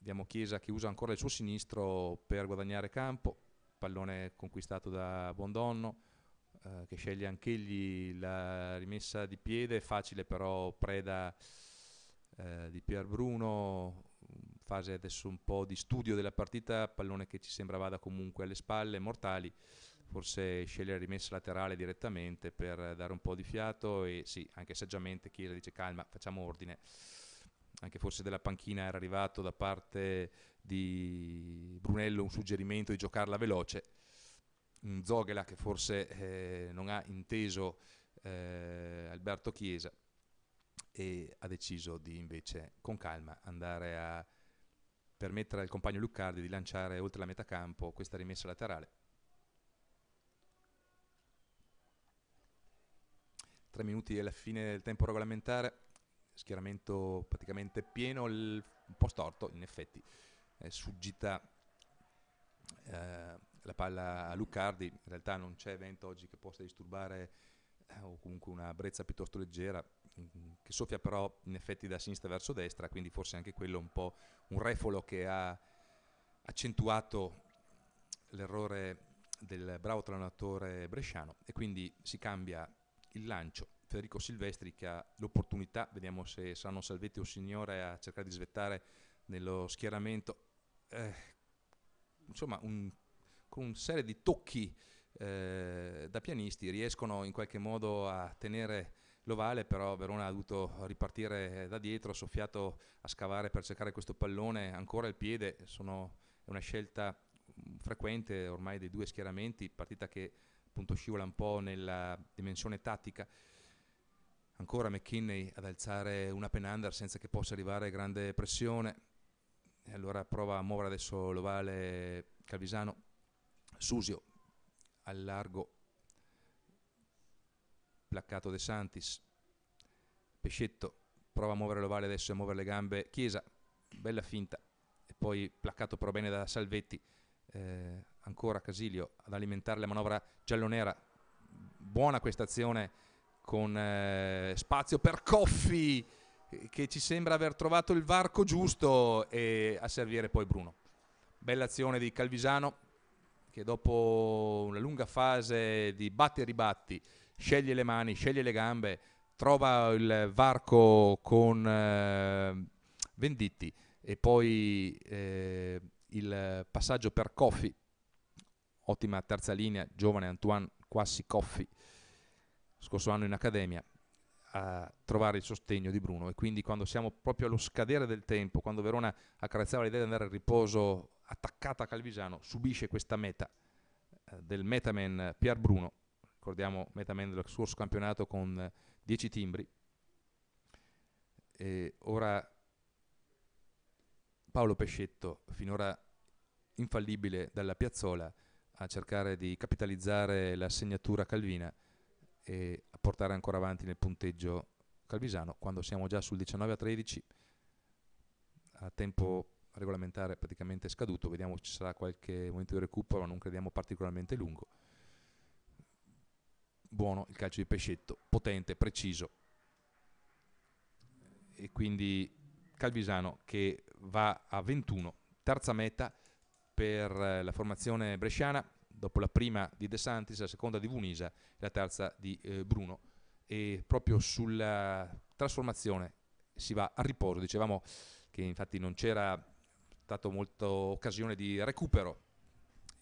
Vediamo Chiesa che usa ancora il suo sinistro per guadagnare campo, pallone conquistato da Bondonno, eh, che sceglie anch'egli la rimessa di piede, facile però preda eh, di Pier Bruno, fase adesso un po' di studio della partita, pallone che ci sembra vada comunque alle spalle, mortali, forse sceglie la rimessa laterale direttamente per dare un po' di fiato e sì, anche saggiamente Chiesa dice calma, facciamo ordine anche forse della panchina era arrivato da parte di Brunello un suggerimento di giocarla veloce, un Zoghela che forse eh, non ha inteso eh, Alberto Chiesa e ha deciso di invece con calma andare a permettere al compagno Luccardi di lanciare oltre la metà campo questa rimessa laterale. Tre minuti alla fine del tempo regolamentare schieramento praticamente pieno, il, un po' storto, in effetti è suggita eh, la palla a Lucardi, in realtà non c'è vento oggi che possa disturbare eh, o comunque una brezza piuttosto leggera mh, mm, che soffia però in effetti da sinistra verso destra, quindi forse anche quello un po' un refolo che ha accentuato l'errore del bravo allenatore bresciano e quindi si cambia il lancio Federico Silvestri che ha l'opportunità, vediamo se Sano Salvetti o Signore a cercare di svettare nello schieramento, eh, insomma un, con una serie di tocchi eh, da pianisti riescono in qualche modo a tenere l'ovale, però Verona ha dovuto ripartire da dietro, ha soffiato a scavare per cercare questo pallone, ancora il piede, sono, è una scelta frequente ormai dei due schieramenti, partita che appunto scivola un po' nella dimensione tattica ancora McKinney ad alzare una penanda senza che possa arrivare grande pressione e allora prova a muovere adesso l'ovale Calvisano Susio al largo placcato De Santis Pescetto prova a muovere l'ovale adesso e a muovere le gambe Chiesa bella finta e poi placcato però bene da Salvetti eh, ancora Casilio ad alimentare la manovra giallonera buona questa azione con eh, spazio per Coffi che ci sembra aver trovato il varco giusto e a servire poi Bruno. Bella azione di Calvisano che dopo una lunga fase di batti e ribatti sceglie le mani, sceglie le gambe, trova il varco con eh, Venditti e poi eh, il passaggio per Coffi, ottima terza linea, giovane Antoine Quassi Coffi scorso anno in accademia, a trovare il sostegno di Bruno e quindi quando siamo proprio allo scadere del tempo, quando Verona accarezzava l'idea di andare al riposo attaccata a Calvisano, subisce questa meta eh, del metaman Pier Bruno, ricordiamo metaman del suo campionato con 10 eh, timbri. E ora Paolo Pescetto, finora infallibile dalla piazzola, a cercare di capitalizzare la segnatura calvina e portare ancora avanti nel punteggio Calvisano quando siamo già sul 19 a 13 a tempo regolamentare praticamente scaduto vediamo se ci sarà qualche momento di recupero non crediamo particolarmente lungo buono il calcio di pescetto potente, preciso e quindi Calvisano che va a 21 terza meta per eh, la formazione bresciana dopo la prima di De Santis, la seconda di Vunisa e la terza di eh, Bruno. E proprio sulla trasformazione si va a riposo, dicevamo che infatti non c'era stata molta occasione di recupero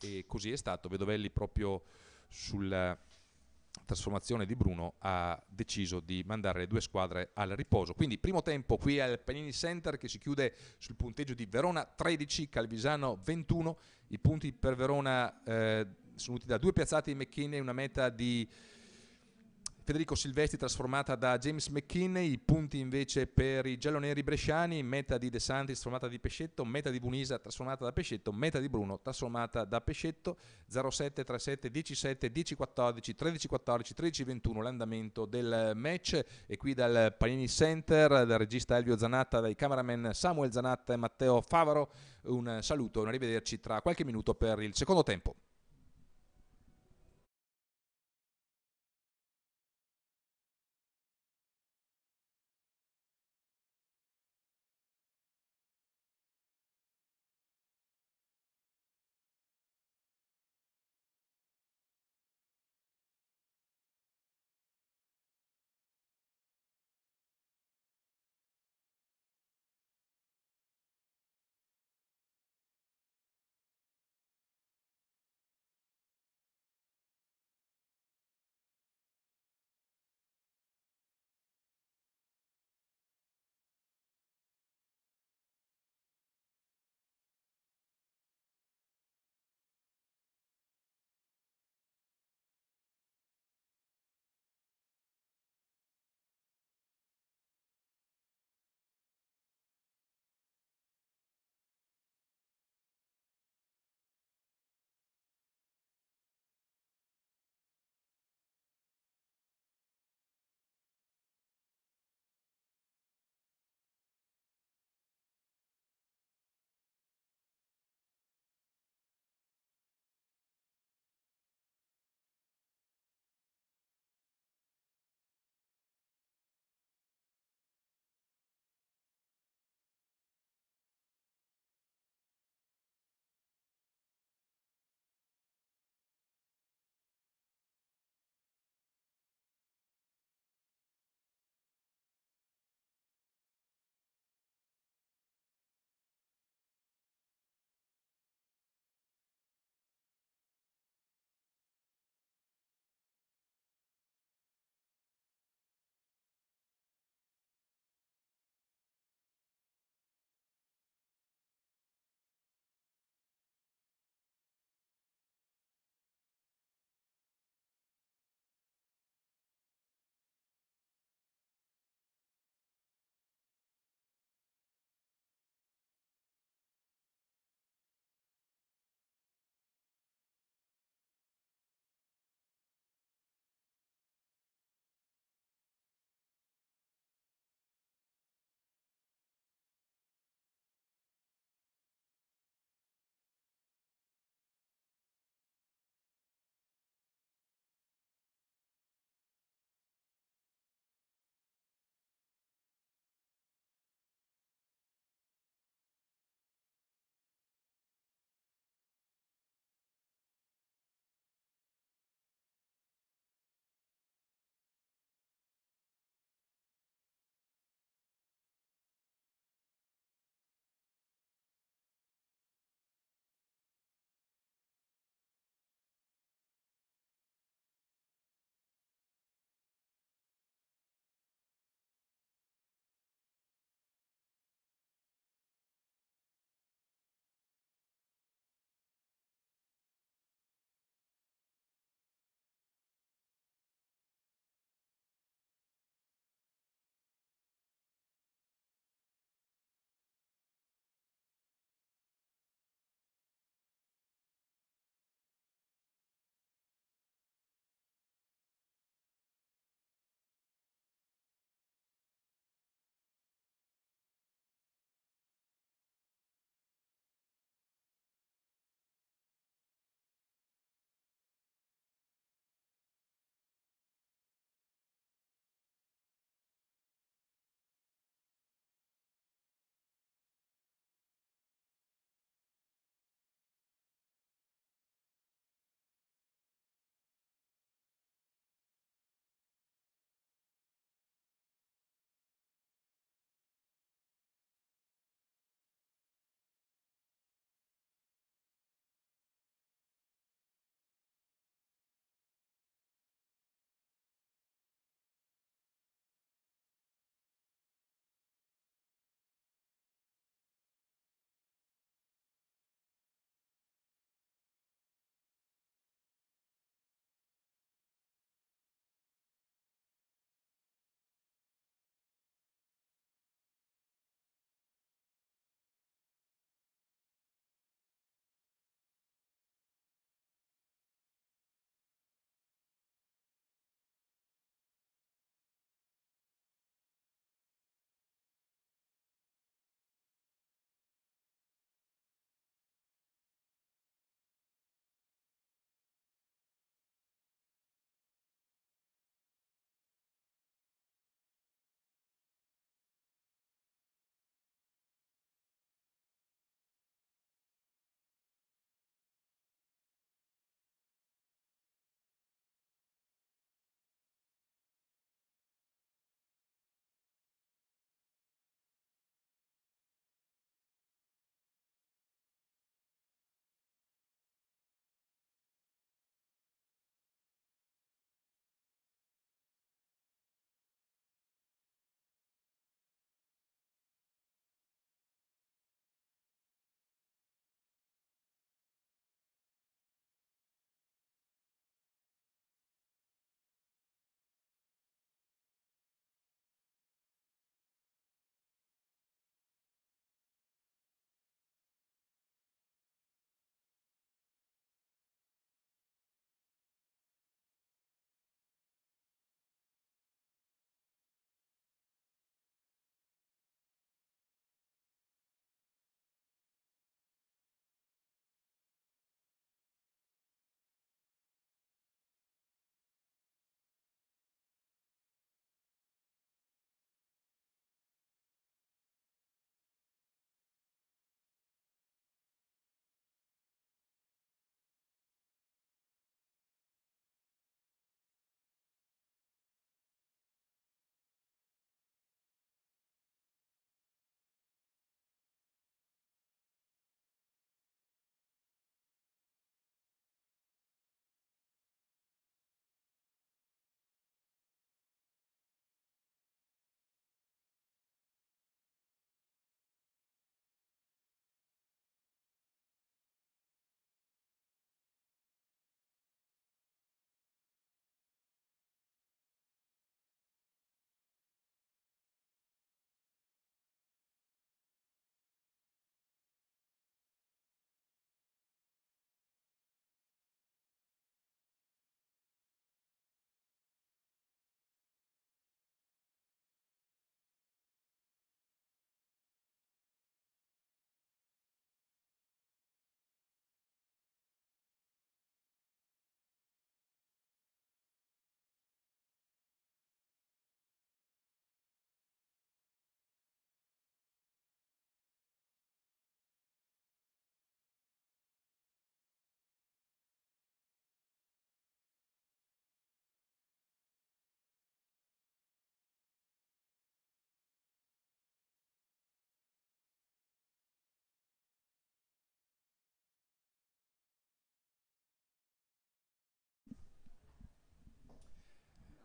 e così è stato, Vedovelli proprio sulla trasformazione di Bruno ha deciso di mandare le due squadre al riposo. Quindi primo tempo qui al Panini Center che si chiude sul punteggio di Verona 13, Calvisano 21 i punti per Verona eh, sono venuti da due piazzate di McKinney, una meta di Federico Silvestri trasformata da James McKinney, i punti invece per i gialloneri bresciani, meta di De Santis trasformata di Pescetto, meta di Bunisa trasformata da Pescetto, meta di Bruno trasformata da Pescetto, 07, 37, 17, 10, 14, 13, 14, 13, 21 l'andamento del match e qui dal Panini Center, dal regista Elvio Zanatta, dai cameraman Samuel Zanatta e Matteo Favaro, un saluto e un arrivederci tra qualche minuto per il secondo tempo.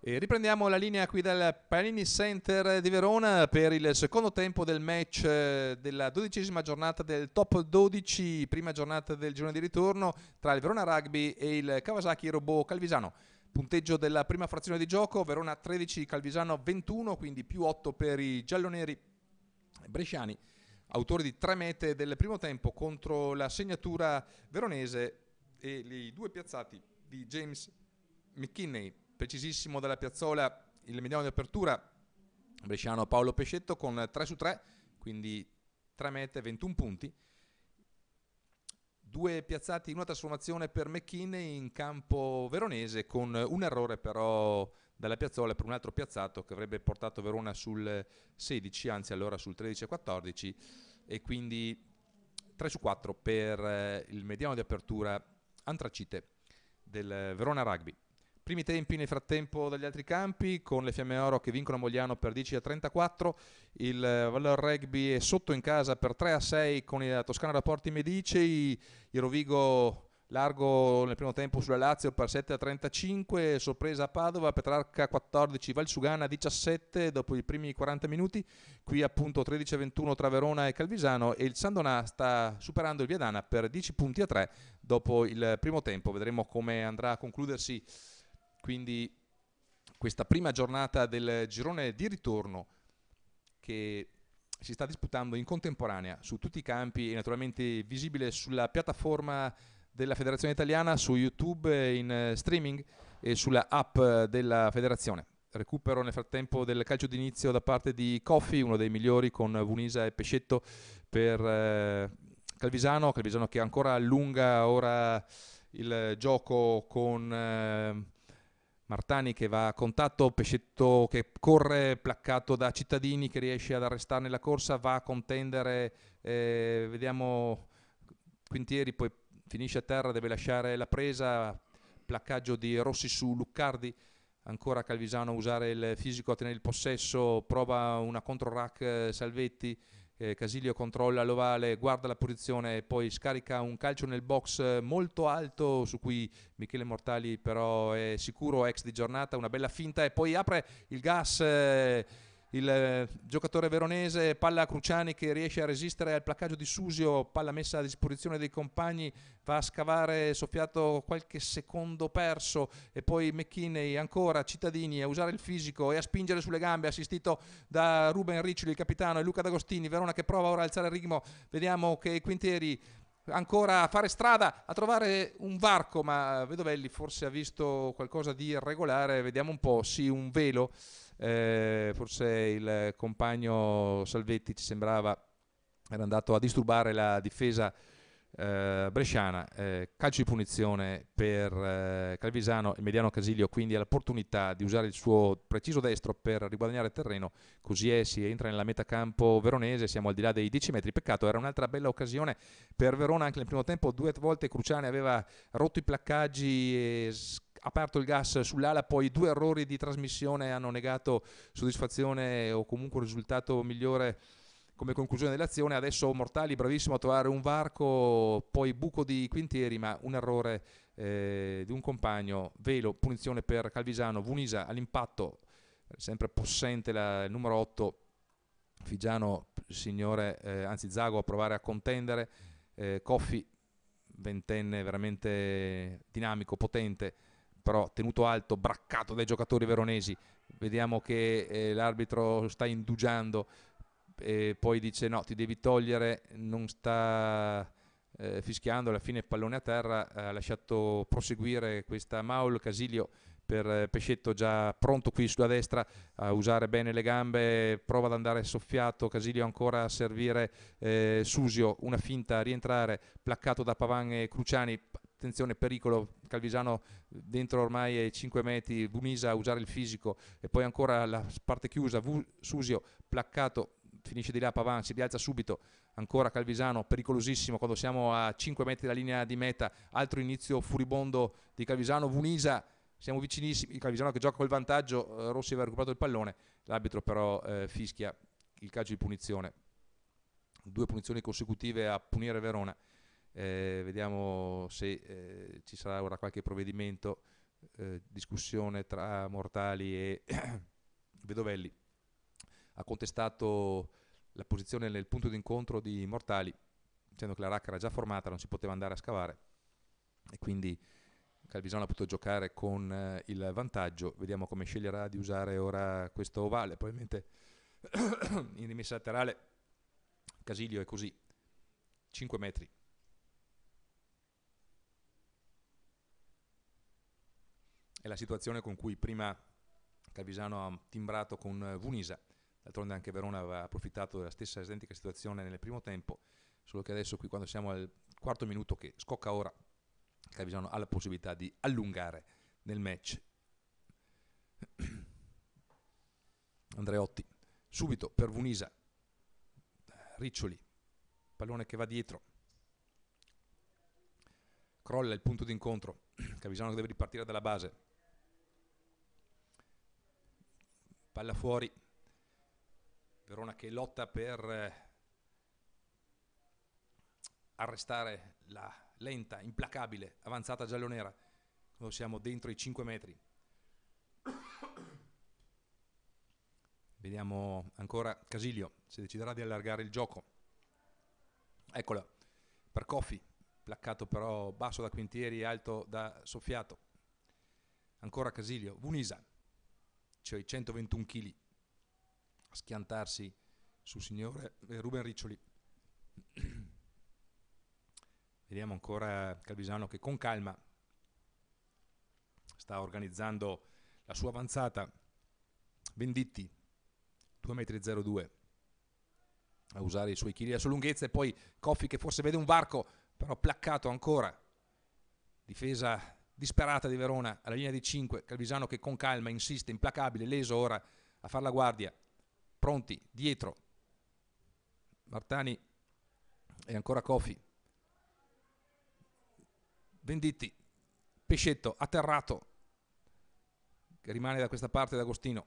E riprendiamo la linea qui dal Panini Center di Verona per il secondo tempo del match eh, della dodicesima giornata del top 12, prima giornata del giorno di ritorno tra il Verona Rugby e il Kawasaki Robo Calvisano. Punteggio della prima frazione di gioco, Verona 13, Calvisano 21, quindi più 8 per i gialloneri bresciani, autori di tre mete del primo tempo contro la segnatura veronese e i due piazzati di James McKinney precisissimo della piazzola, il mediano di apertura bresciano Paolo Pescetto con 3 su 3, quindi 3 mete, 21 punti. Due piazzati in una trasformazione per McKinney in campo veronese con un errore però dalla piazzola per un altro piazzato che avrebbe portato Verona sul 16, anzi allora sul 13-14 e e quindi 3 su 4 per eh, il mediano di apertura antracite del Verona Rugby. Primi tempi nel frattempo dagli altri campi con le Fiamme Oro che vincono a Mogliano per 10 a 34, il eh, Valor Rugby è sotto in casa per 3 a 6 con la Toscana Rapporti Medicei, il Rovigo largo nel primo tempo sulla Lazio per 7 a 35, sorpresa a Padova, Petrarca 14, Valsugana 17 dopo i primi 40 minuti, qui appunto 13 a 21 tra Verona e Calvisano e il Sandonà sta superando il Viadana per 10 punti a 3 dopo il primo tempo, vedremo come andrà a concludersi quindi questa prima giornata del girone di ritorno che si sta disputando in contemporanea su tutti i campi e naturalmente visibile sulla piattaforma della Federazione Italiana, su YouTube in eh, streaming e sulla app della Federazione. Recupero nel frattempo del calcio d'inizio da parte di Coffi, uno dei migliori con Vunisa e Pescetto per eh, Calvisano, Calvisano che ancora allunga ora il gioco con eh, Martani che va a contatto, Pescetto che corre, placcato da Cittadini che riesce ad arrestare la corsa, va a contendere, eh, vediamo Quintieri, poi finisce a terra, deve lasciare la presa, placcaggio di Rossi su Luccardi, ancora Calvisano a usare il fisico a tenere il possesso, prova una contro rack eh, Salvetti, eh, Casilio controlla l'ovale, guarda la posizione e poi scarica un calcio nel box eh, molto alto su cui Michele Mortali però è sicuro ex di giornata, una bella finta e poi apre il gas. Eh, il eh, giocatore veronese palla a Cruciani che riesce a resistere al placaggio di Susio, palla messa a disposizione dei compagni, va a scavare soffiato qualche secondo perso e poi McKinney ancora Cittadini a usare il fisico e a spingere sulle gambe assistito da Ruben Riccioli il capitano e Luca D'Agostini, Verona che prova ora a alzare il ritmo, vediamo che Quintieri ancora a fare strada, a trovare un varco, ma Vedovelli forse ha visto qualcosa di irregolare, vediamo un po', sì, un velo eh, forse il compagno Salvetti ci sembrava era andato a disturbare la difesa eh, bresciana, eh, calcio di punizione per eh, Calvisano e Mediano Casilio quindi ha l'opportunità di usare il suo preciso destro per riguadagnare terreno, così è, si entra nella metacampo veronese, siamo al di là dei 10 metri, peccato, era un'altra bella occasione per Verona anche nel primo tempo, due volte Cruciani aveva rotto i placcaggi e aperto il gas sull'ala, poi due errori di trasmissione hanno negato soddisfazione o comunque un risultato migliore come conclusione dell'azione. Adesso Mortali bravissimo a trovare un varco, poi buco di Quintieri, ma un errore eh, di un compagno, Velo, punizione per Calvisano, Vunisa all'impatto, sempre possente la, il numero 8, Figiano, signore, eh, anzi Zago a provare a contendere, eh, Coffi, ventenne veramente dinamico, potente, però tenuto alto, braccato dai giocatori veronesi. Vediamo che eh, l'arbitro sta indugiando e poi dice no, ti devi togliere, non sta eh, fischiando, alla fine pallone a terra, ha lasciato proseguire questa Maul Casilio per eh, Pescetto già pronto qui sulla destra a usare bene le gambe, prova ad andare soffiato, Casilio ancora a servire eh, Susio, una finta a rientrare, placcato da Pavan e Cruciani, attenzione pericolo, Calvisano dentro ormai ai 5 metri, Bunisa a usare il fisico e poi ancora la parte chiusa, v Susio placcato, finisce di là Pavan, si rialza subito, ancora Calvisano pericolosissimo quando siamo a 5 metri dalla linea di meta, altro inizio furibondo di Calvisano, Bunisa siamo vicinissimi, Calvisano che gioca col vantaggio, eh, Rossi aveva recuperato il pallone, l'arbitro però eh, fischia il calcio di punizione, due punizioni consecutive a punire Verona. Eh, vediamo se eh, ci sarà ora qualche provvedimento, eh, discussione tra mortali e [CLEARS THROAT] Vedovelli. Ha contestato la posizione nel punto d'incontro di Mortali, dicendo che la racca era già formata, non si poteva andare a scavare e quindi Calvisano ha potuto giocare con eh, il vantaggio. Vediamo come sceglierà di usare ora questo ovale, probabilmente [CLEARS THROAT] in rimessa laterale Casilio è così, 5 metri è la situazione con cui prima Calvisano ha timbrato con eh, Vunisa, d'altronde anche Verona aveva approfittato della stessa identica situazione nel primo tempo, solo che adesso qui quando siamo al quarto minuto che scocca ora, Calvisano ha la possibilità di allungare nel match. [CLEARS THROAT] Andreotti, subito per Vunisa, Riccioli, pallone che va dietro, crolla il punto d'incontro, [CLEARS THROAT] Calvisano deve ripartire dalla base, Palla fuori. Verona che lotta per eh, arrestare la lenta, implacabile avanzata giallonera. Quando siamo dentro i 5 metri. Vediamo ancora Casilio, se deciderà di allargare il gioco. Eccola, per Coffi, placcato però basso da Quintieri, e alto da Soffiato. Ancora Casilio, Vunisa, cioè i 121 kg a schiantarsi sul signore eh, Ruben Riccioli. [CLEARS THROAT] Vediamo ancora Calvisano che con calma sta organizzando la sua avanzata. Venditti 2,02 m a usare i suoi chili la sua lunghezza e poi Coffi che forse vede un varco però placcato ancora. Difesa disperata di Verona alla linea di 5, Calvisano che con calma insiste, implacabile, leso ora a far la guardia, pronti, dietro, Martani e ancora Coffi, Venditti, Pescetto, atterrato, che rimane da questa parte d'Agostino,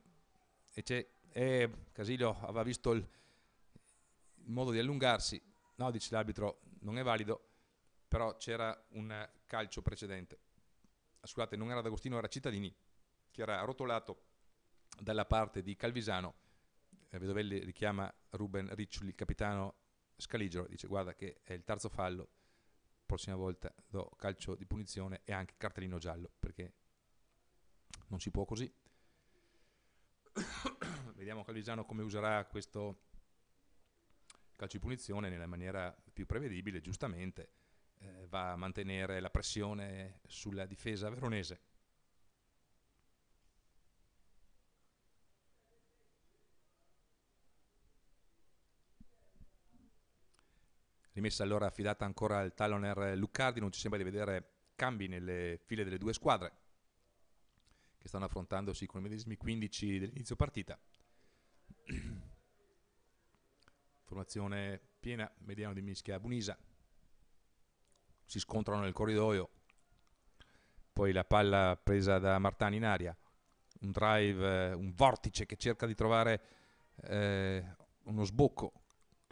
e c'è, eh, Casilio aveva visto il, il modo di allungarsi, no dice l'arbitro non è valido, però c'era un calcio precedente scusate, non era D'Agostino, era Cittadini, che era rotolato dalla parte di Calvisano. Eh, Vedovelli richiama Ruben Riccioli, il capitano Scaligero, dice guarda che è il terzo fallo, prossima volta do calcio di punizione e anche cartellino giallo, perché non si può così. [COUGHS] Vediamo Calvisano come userà questo calcio di punizione nella maniera più prevedibile, giustamente eh, va a mantenere la pressione sulla difesa veronese. Rimessa allora affidata ancora al talloner Luccardi, non ci sembra di vedere cambi nelle file delle due squadre che stanno affrontandosi con i medesimi 15 dell'inizio partita. [CLEARS THROAT] Formazione piena, mediano di mischia Bunisa si scontrano nel corridoio, poi la palla presa da Martani in aria, un drive, eh, un vortice che cerca di trovare eh, uno sbocco,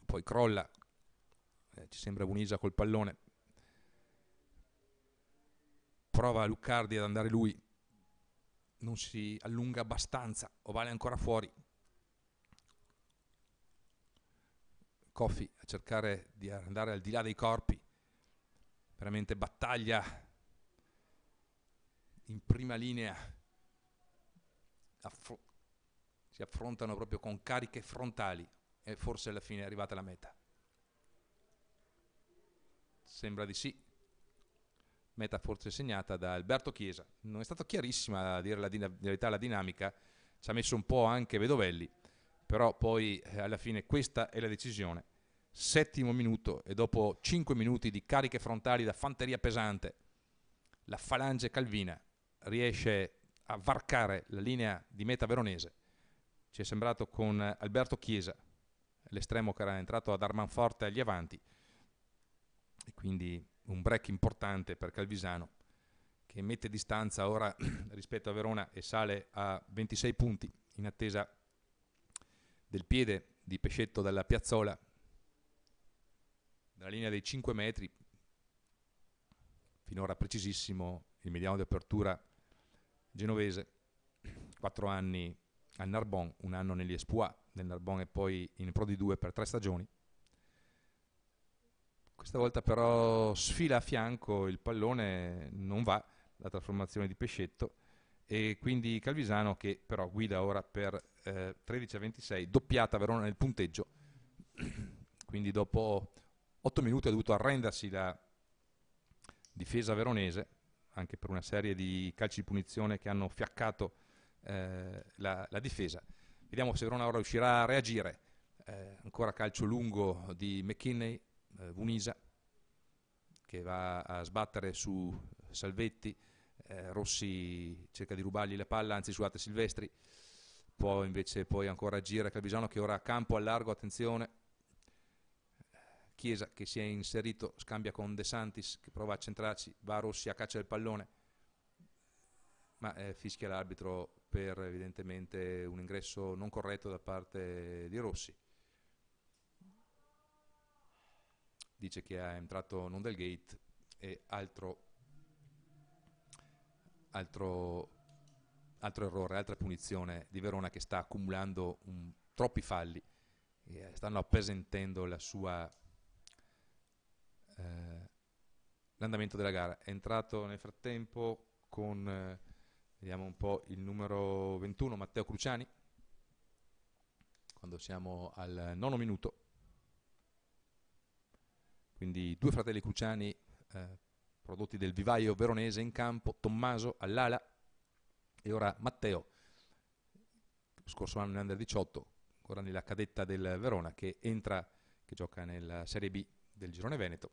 poi crolla, eh, ci sembra Bunisa col pallone, prova Luccardi ad andare lui, non si allunga abbastanza, o vale ancora fuori. Coffi a cercare di andare al di là dei corpi, veramente battaglia in prima linea, Affro- si affrontano proprio con cariche frontali e forse alla fine è arrivata la meta. Sembra di sì. Meta forse segnata da Alberto Chiesa. Non è stata chiarissima a dire la, din- verità la dinamica, ci ha messo un po' anche Vedovelli, però poi eh, alla fine questa è la decisione settimo minuto e dopo 5 minuti di cariche frontali da fanteria pesante, la falange calvina riesce a varcare la linea di meta veronese. Ci è sembrato con Alberto Chiesa, l'estremo che era entrato ad Armanforte agli avanti, e quindi un break importante per Calvisano, che mette distanza ora [CLEARS THROAT] rispetto a Verona e sale a 26 punti in attesa del piede di Pescetto dalla Piazzola nella linea dei 5 metri, finora precisissimo, il mediano di apertura genovese, 4 anni al Narbon, un anno negli nell'Espois nel Narbon e poi in Pro di 2 per tre stagioni. Questa volta però sfila a fianco il pallone, non va la trasformazione di Pescetto e quindi Calvisano che però guida ora per eh, 13 a 26, doppiata Verona nel punteggio, [CLEARS THROAT] quindi dopo 8 minuti ha dovuto arrendersi la difesa veronese, anche per una serie di calci di punizione che hanno fiaccato eh, la, la, difesa. Vediamo se Verona ora riuscirà a reagire. Eh, ancora calcio lungo di McKinney, eh, Vunisa, che va a sbattere su Salvetti. Eh, Rossi cerca di rubargli la palla, anzi scusate Silvestri. Può invece poi ancora agire Calvisano che ora a campo al largo, attenzione, Chiesa che si è inserito, scambia con De Santis che prova a centrarci, va a Rossi a caccia del pallone, ma eh, fischia l'arbitro per evidentemente un ingresso non corretto da parte di Rossi. Dice che è entrato non del gate e altro, altro, altro errore, altra punizione di Verona che sta accumulando un, troppi falli e stanno appesentendo la sua eh, l'andamento della gara. È entrato nel frattempo con, eh, vediamo un po', il numero 21, Matteo Cruciani, quando siamo al nono minuto. Quindi due fratelli Cruciani eh, prodotti del vivaio veronese in campo, Tommaso all'ala e ora Matteo, lo scorso anno in Under 18, ancora nella cadetta del Verona che entra, che gioca nella Serie B del Girone Veneto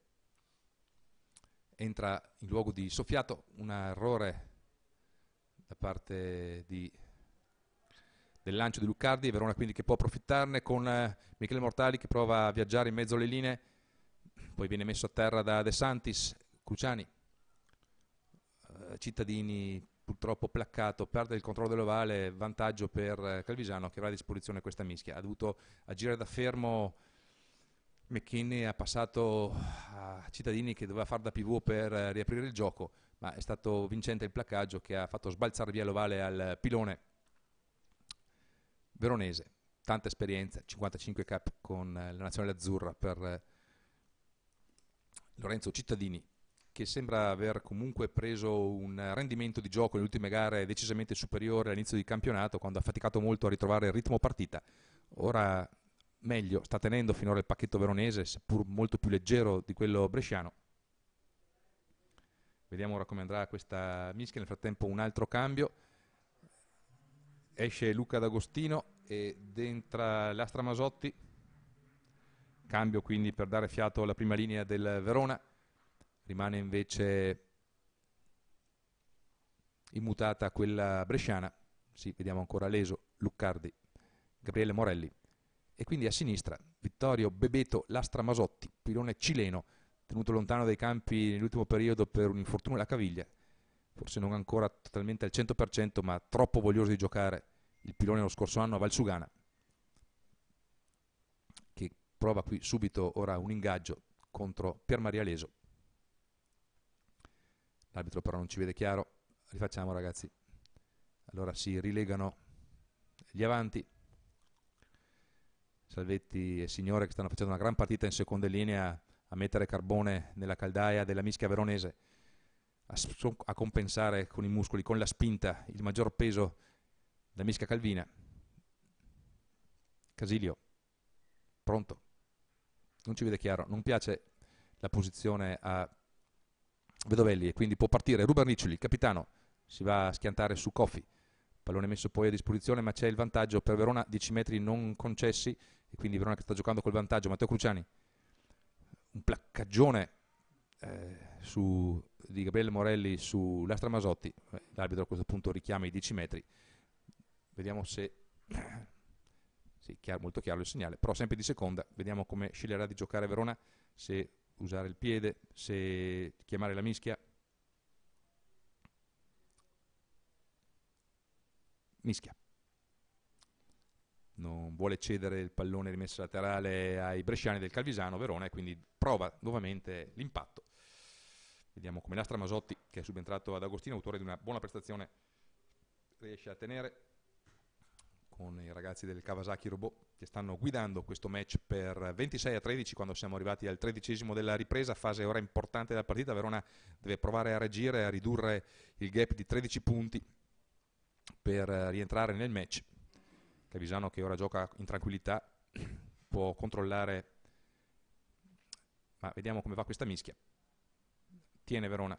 entra in luogo di soffiato, un errore da parte di, del lancio di Luccardi, Verona quindi che può approfittarne con eh, Michele Mortali che prova a viaggiare in mezzo alle linee, poi viene messo a terra da De Santis, Cruciani, eh, Cittadini purtroppo placcato, perde il controllo dell'ovale, vantaggio per eh, Calvisano che avrà a disposizione questa mischia, ha dovuto agire da fermo McKinney ha passato a Cittadini che doveva fare da pivot per eh, riaprire il gioco, ma è stato vincente il placaggio che ha fatto sbalzare via l'ovale al pilone veronese. Tanta esperienza, 55 cap con eh, la nazionale azzurra per eh, Lorenzo Cittadini, che sembra aver comunque preso un rendimento di gioco nelle ultime gare decisamente superiore all'inizio di campionato, quando ha faticato molto a ritrovare il ritmo partita. Ora meglio, sta tenendo finora il pacchetto veronese, seppur molto più leggero di quello bresciano. Vediamo ora come andrà questa mischia, nel frattempo un altro cambio. Esce Luca D'Agostino e entra l'Astra Masotti. Cambio quindi per dare fiato alla prima linea del Verona. Rimane invece immutata quella bresciana. Sì, vediamo ancora Leso, Luccardi, Gabriele Morelli e quindi a sinistra Vittorio Bebeto Lastramasotti, pilone cileno, tenuto lontano dai campi nell'ultimo periodo per un infortunio alla caviglia, forse non ancora totalmente al 100% ma troppo voglioso di giocare il pilone lo scorso anno a Valsugana, che prova qui subito ora un ingaggio contro Pier Maria Leso. L'arbitro però non ci vede chiaro, rifacciamo ragazzi. Allora si rilegano gli avanti. Salvetti e Signore che stanno facendo una gran partita in seconda linea a mettere carbone nella caldaia della mischia veronese, a, a compensare con i muscoli, con la spinta, il maggior peso della mischia calvina. Casilio, pronto, non ci vede chiaro, non piace la posizione a Vedovelli e quindi può partire Ruben Riccioli, capitano, si va a schiantare su Coffi, pallone messo poi a disposizione ma c'è il vantaggio per Verona, 10 metri non concessi, e quindi Verona che sta giocando col vantaggio, Matteo Cruciani, un placcaggione eh, su, di Gabriele Morelli su Lastra Masotti, eh, l'arbitro a questo punto richiama i 10 metri, vediamo se... [CLEARS THROAT] Sì, chiaro, molto chiaro il segnale, però sempre di seconda, vediamo come sceglierà di giocare Verona, se usare il piede, se chiamare la mischia. Mischia non vuole cedere il pallone rimesso laterale ai bresciani del Calvisano Verona e quindi prova nuovamente l'impatto. Vediamo come Lastra Masotti, che è subentrato ad Agostino, autore di una buona prestazione, riesce a tenere con i ragazzi del Kawasaki Robot che stanno guidando questo match per 26 a 13 quando siamo arrivati al tredicesimo della ripresa, fase ora importante della partita. Verona deve provare a reagire, a ridurre il gap di 13 punti per rientrare nel match Cavisano che ora gioca in tranquillità può controllare, ma vediamo come va questa mischia. Tiene Verona,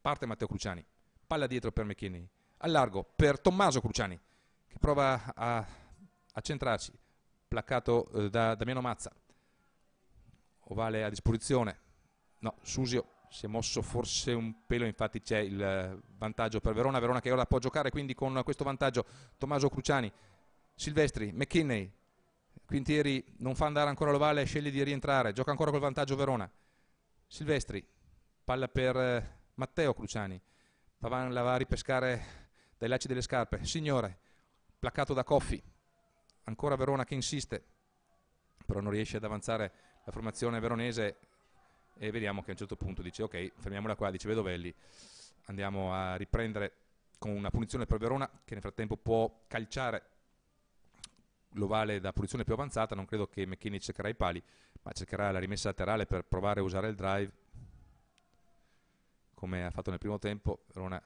parte Matteo Cruciani, palla dietro per McKinney, allargo per Tommaso Cruciani che prova a, a centrarci, placcato eh, da Damiano Mazza, ovale a disposizione, no, Susio si è mosso forse un pelo, infatti c'è il eh, vantaggio per Verona, Verona che ora può giocare quindi con questo vantaggio Tommaso Cruciani Silvestri, McKinney, Quintieri non fa andare ancora l'ovale, sceglie di rientrare, gioca ancora col vantaggio Verona. Silvestri, palla per eh, Matteo Cruciani, Pavan la va a ripescare dai lacci delle scarpe, signore, placcato da Coffi, ancora Verona che insiste, però non riesce ad avanzare la formazione veronese e vediamo che a un certo punto dice ok, fermiamola qua, dice Vedovelli, andiamo a riprendere con una punizione per Verona che nel frattempo può calciare l'ovale da posizione più avanzata, non credo che McKinney cercherà i pali, ma cercherà la rimessa laterale per provare a usare il drive, come ha fatto nel primo tempo, Verona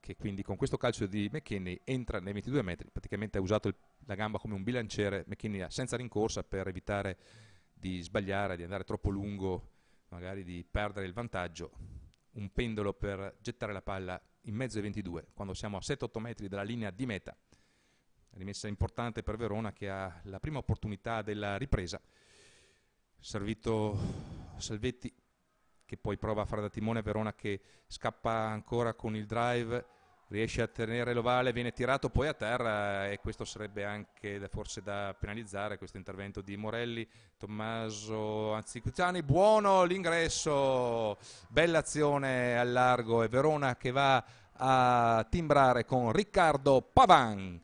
che quindi con questo calcio di McKinney entra nei 22 metri, praticamente ha usato il, la gamba come un bilanciere, McKinney senza rincorsa per evitare di sbagliare, di andare troppo lungo, magari di perdere il vantaggio, un pendolo per gettare la palla in mezzo ai 22, quando siamo a 7-8 metri dalla linea di meta, rimessa importante per Verona che ha la prima opportunità della ripresa. Servito Salvetti che poi prova a fare da timone Verona che scappa ancora con il drive, riesce a tenere l'ovale, viene tirato poi a terra e questo sarebbe anche da, forse da penalizzare questo intervento di Morelli, Tommaso Anzicuciani, buono l'ingresso, bella azione al largo e Verona che va a timbrare con Riccardo Pavan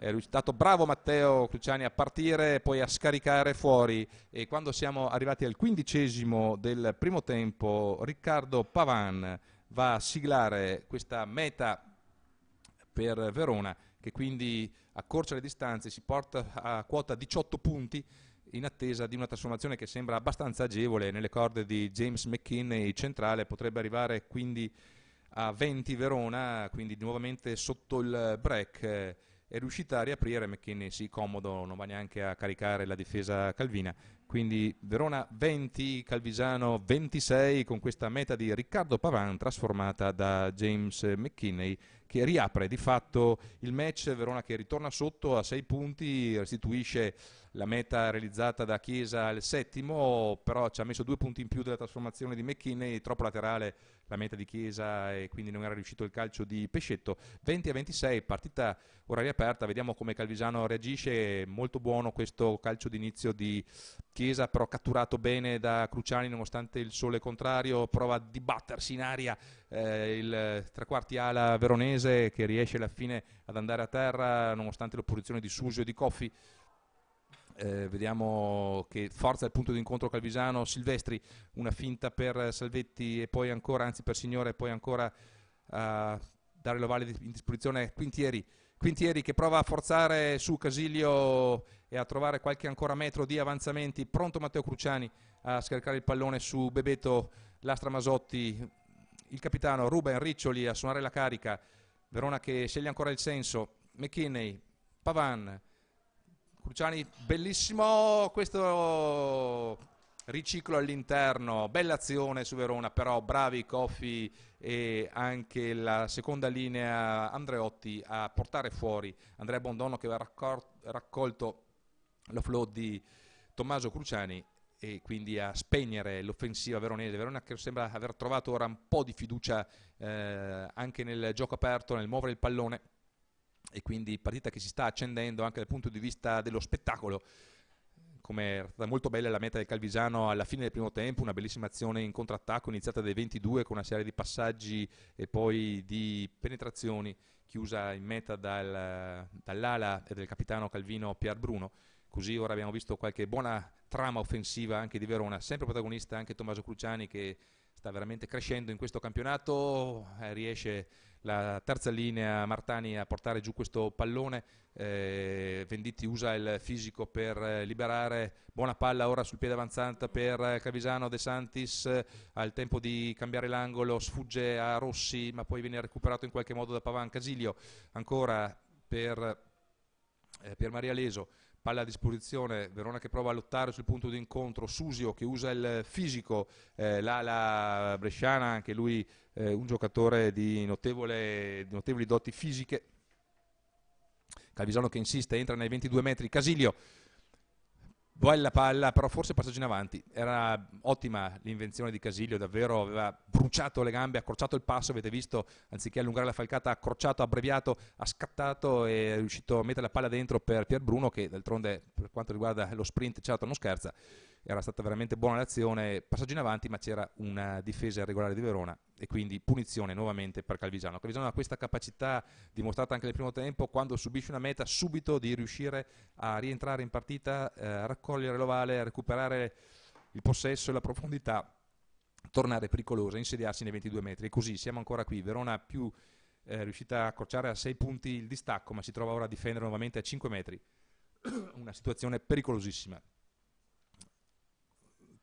è stato bravo Matteo Cruciani a partire e poi a scaricare fuori e quando siamo arrivati al quindicesimo del primo tempo Riccardo Pavan va a siglare questa meta per Verona che quindi accorcia le distanze, si porta a quota 18 punti in attesa di una trasformazione che sembra abbastanza agevole nelle corde di James McKinney centrale, potrebbe arrivare quindi a 20 Verona, quindi nuovamente sotto il break è riuscita a riaprire McKinney, sì, comodo, non va neanche a caricare la difesa calvina, quindi Verona 20, Calvisano 26 con questa meta di Riccardo Pavan trasformata da James McKinney che riapre di fatto il match, Verona che ritorna sotto a 6 punti, restituisce la meta realizzata da Chiesa al settimo, però ci ha messo due punti in più della trasformazione di McKinney, troppo laterale la meta di Chiesa e quindi non era riuscito il calcio di Pescetto. 20 a 26, partita ora riaperta, vediamo come Calvisano reagisce, molto buono questo calcio d'inizio di Chiesa Chiesa però catturato bene da Cruciani nonostante il sole contrario, prova a dibattersi in aria eh, il trequarti ala veronese che riesce alla fine ad andare a terra nonostante l'opposizione di Susio e di Coffi. Eh, vediamo che forza il punto di incontro Calvisano, Silvestri, una finta per Salvetti e poi ancora, anzi per Signore e poi ancora a eh, dare l'ovale in disposizione Quintieri Quintieri che prova a forzare su Casiglio e a trovare qualche ancora metro di avanzamenti, pronto Matteo Cruciani a scaricare il pallone su Bebeto Lastra Masotti, il capitano Ruben Riccioli a suonare la carica, Verona che sceglie ancora il senso, McKinney, Pavan, Cruciani, bellissimo questo riciclo all'interno, bella azione su Verona, però bravi Coffi e anche la seconda linea Andreotti a portare fuori Andrea Bondono che aveva raccolto flow di Tommaso Cruciani e quindi a spegnere l'offensiva veronese. Verona che sembra aver trovato ora un po' di fiducia eh, anche nel gioco aperto, nel muovere il pallone e quindi partita che si sta accendendo anche dal punto di vista dello spettacolo come è stata molto bella la meta del Calvisano alla fine del primo tempo, una bellissima azione in contrattacco iniziata dai 22 con una serie di passaggi e poi di penetrazioni chiusa in meta dal, dall'ala del capitano Calvino Pier Bruno. Così ora abbiamo visto qualche buona trama offensiva anche di Verona, sempre protagonista anche Tommaso Cruciani che sta veramente crescendo in questo campionato, eh, riesce la terza linea Martani a portare giù questo pallone, eh, Venditti usa il fisico per eh, liberare, buona palla ora sul piede avanzante per eh, Cavisano, De Santis ha eh, il tempo di cambiare l'angolo, sfugge a Rossi ma poi viene recuperato in qualche modo da Pavan, Casilio ancora per, per Maria Leso, palla a disposizione, Verona che prova a lottare sul punto di incontro, Susio che usa il fisico, eh, l'ala bresciana, anche lui eh, un giocatore di, notevole, di notevoli doti fisiche. Calvisano che insiste, entra nei 22 metri, Casilio poi la palla, però forse passaggio in avanti, era ottima l'invenzione di Casiglio, davvero aveva bruciato le gambe, accorciato il passo, avete visto, anziché allungare la falcata, ha accorciato, abbreviato, ha scattato e è riuscito a mettere la palla dentro per Pier Bruno che d'altronde per quanto riguarda lo sprint, certo non scherza, era stata veramente buona l'azione, passaggio in avanti, ma c'era una difesa regolare di Verona e quindi punizione nuovamente per Calvigiano. Calvigiano ha questa capacità dimostrata anche nel primo tempo, quando subisce una meta, subito di riuscire a rientrare in partita, eh, raccogliere l'ovale, a recuperare il possesso e la profondità, tornare pericolosa, insediarsi nei 22 metri. E così siamo ancora qui. Verona più è eh, riuscita a accorciare a 6 punti il distacco, ma si trova ora a difendere nuovamente a 5 metri. [CLEARS THROAT] Una situazione pericolosissima.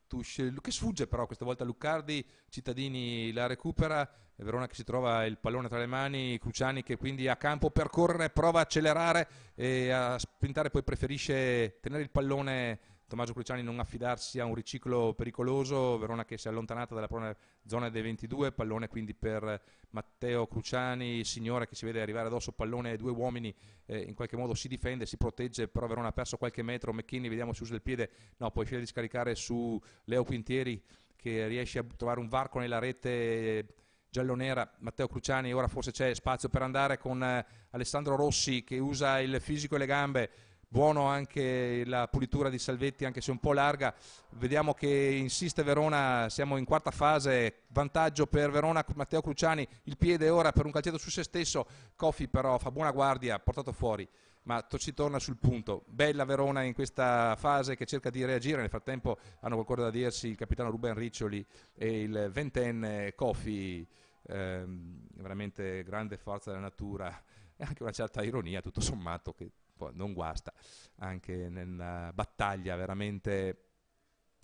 Tuschel, che sfugge però questa volta Luccardi, Cittadini la recupera, Verona che si trova il pallone tra le mani, Cruciani che quindi a campo per correre, prova a accelerare e a spintare, poi preferisce tenere il pallone Tommaso Cruciani non affidarsi a un riciclo pericoloso, Verona che si è allontanata dalla zona dei 22, pallone quindi per Matteo Cruciani, signore che si vede arrivare addosso pallone ai due uomini, eh, in qualche modo si difende, si protegge, però Verona ha perso qualche metro, McKinney vediamo se usa il piede, no, poi finisce di scaricare su Leo Quintieri che riesce a trovare un varco nella rete giallo-nera, Matteo Cruciani, ora forse c'è spazio per andare con eh, Alessandro Rossi che usa il fisico e le gambe buono anche la pulitura di Salvetti anche se un po' larga vediamo che insiste Verona siamo in quarta fase vantaggio per Verona Matteo Cruciani il piede ora per un calcetto su se stesso Coffi però fa buona guardia portato fuori ma si torna sul punto bella Verona in questa fase che cerca di reagire nel frattempo hanno qualcosa da dirsi il capitano Ruben Riccioli e il ventenne Coffi ehm, veramente grande forza della natura e anche una certa ironia tutto sommato che non guasta anche nella battaglia veramente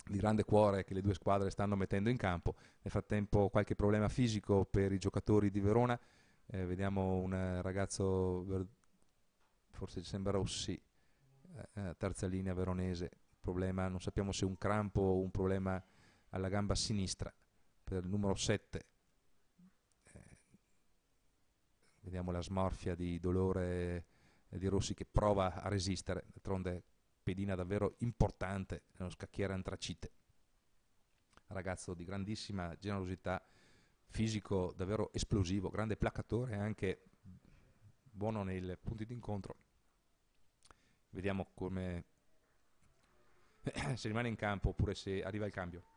di grande cuore che le due squadre stanno mettendo in campo. Nel frattempo qualche problema fisico per i giocatori di Verona. Eh, vediamo un ragazzo, forse sembra Rossi, eh, eh, terza linea veronese. Problema, non sappiamo se un crampo o un problema alla gamba sinistra per il numero 7. Eh, vediamo la smorfia di dolore eh, di Rossi che prova a resistere, d'altronde pedina davvero importante nello scacchiere antracite. Ragazzo di grandissima generosità, fisico davvero esplosivo, grande placatore anche buono nei punti d'incontro. Vediamo come [COUGHS] se rimane in campo oppure se arriva il cambio.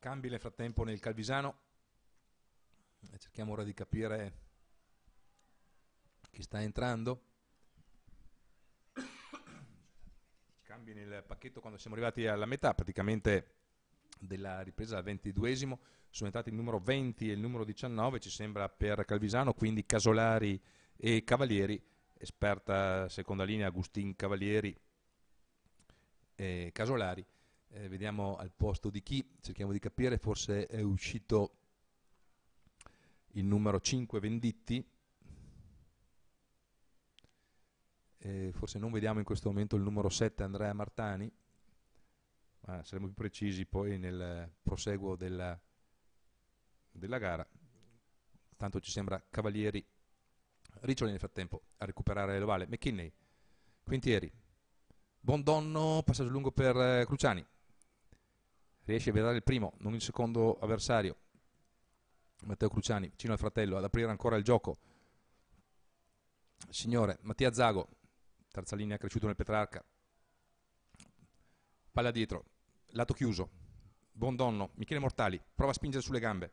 Cambi nel frattempo nel Calvisano e eh, cerchiamo ora di capire chi sta entrando. Cambi nel pacchetto quando siamo arrivati alla metà praticamente della ripresa al ventiduesimo, sono entrati il numero 20 e il numero 19, ci sembra per Calvisano, quindi Casolari e Cavalieri, esperta seconda linea Agustin Cavalieri e Casolari eh, vediamo al posto di chi, cerchiamo di capire, forse è uscito il numero 5 Venditti, eh, forse non vediamo in questo momento il numero 7 Andrea Martani, ma saremo più precisi poi nel proseguo della, della gara, tanto ci sembra Cavalieri Riccioli nel frattempo a recuperare l'ovale, McKinney, Quintieri, Bondonno, passaggio lungo per eh, Cruciani, riesce a vedere il primo, non il secondo avversario. Matteo Cruciani, vicino al fratello, ad aprire ancora il gioco. Signore, Mattia Zago, terza linea cresciuto nel Petrarca. Palla dietro, lato chiuso. Buon donno, Michele Mortali, prova a spingere sulle gambe.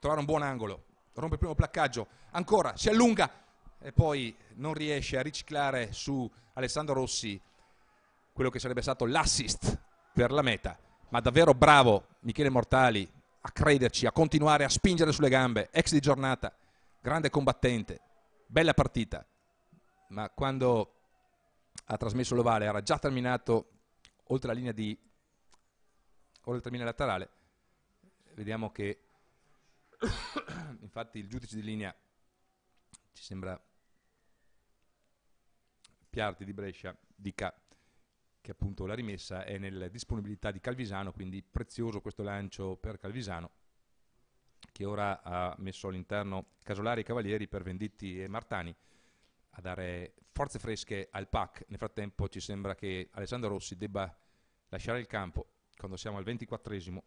Trovare un buon angolo, rompe il primo placcaggio, ancora, si allunga e poi non riesce a riciclare su Alessandro Rossi quello che sarebbe stato l'assist per la meta ma davvero bravo Michele Mortali a crederci, a continuare a spingere sulle gambe, ex di giornata, grande combattente, bella partita, ma quando ha trasmesso l'ovale era già terminato oltre la linea di oltre il termine laterale, vediamo che [COUGHS] infatti il giudice di linea ci sembra Piarti di Brescia dica che appunto la rimessa è nella disponibilità di Calvisano, quindi prezioso questo lancio per Calvisano, che ora ha messo all'interno Casolari e Cavalieri per Venditti e Martani a dare forze fresche al PAC. Nel frattempo ci sembra che Alessandro Rossi debba lasciare il campo quando siamo al 24esimo.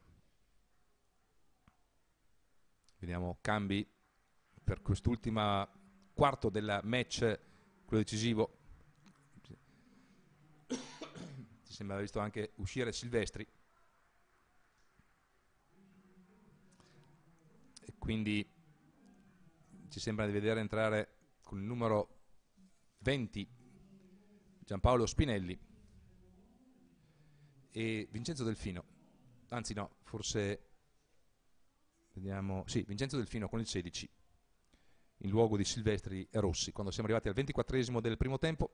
Vediamo cambi per quest'ultima quarto del match, quello decisivo. sembrava visto anche uscire Silvestri. E quindi ci sembra di vedere entrare con il numero 20 Giampaolo Spinelli e Vincenzo Delfino. Anzi no, forse vediamo, sì, Vincenzo Delfino con il 16 in luogo di Silvestri e Rossi. Quando siamo arrivati al 24 del primo tempo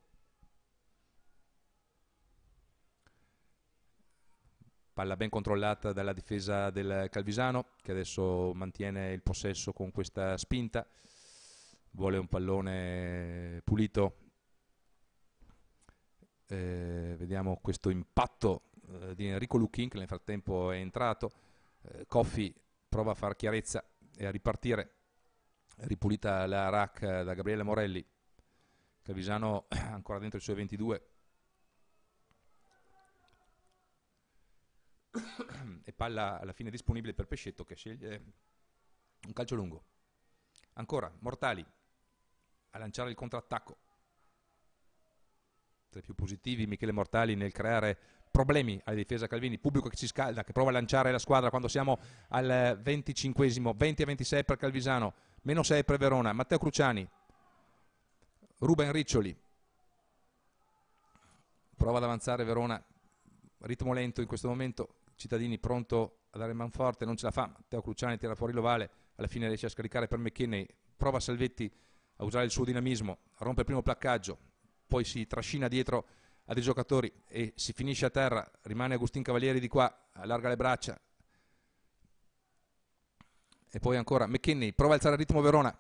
palla ben controllata dalla difesa del Calvisano che adesso mantiene il possesso con questa spinta vuole un pallone pulito eh, vediamo questo impatto eh, di Enrico Luchin che nel frattempo è entrato eh, Coffi prova a far chiarezza e a ripartire ripulita la rack da Gabriele Morelli Calvisano eh, ancora dentro i suoi 22 e palla alla fine disponibile per Pescetto che sceglie un calcio lungo. Ancora Mortali a lanciare il contrattacco. Tra i più positivi Michele Mortali nel creare problemi alla difesa Calvini, pubblico che si scalda, che prova a lanciare la squadra quando siamo al 25 20 a 26 per Calvisano, meno 6 per Verona, Matteo Cruciani, Ruben Riccioli, prova ad avanzare Verona, ritmo lento in questo momento, Cittadini pronto a dare man forte, non ce la fa, Matteo Cruciani tira fuori l'ovale, alla fine riesce a scaricare per McKinney, prova Salvetti a usare il suo dinamismo, rompe il primo placcaggio, poi si trascina dietro a dei giocatori e si finisce a terra, rimane Agustin Cavalieri di qua, allarga le braccia. E poi ancora McKinney prova a alzare il ritmo Verona.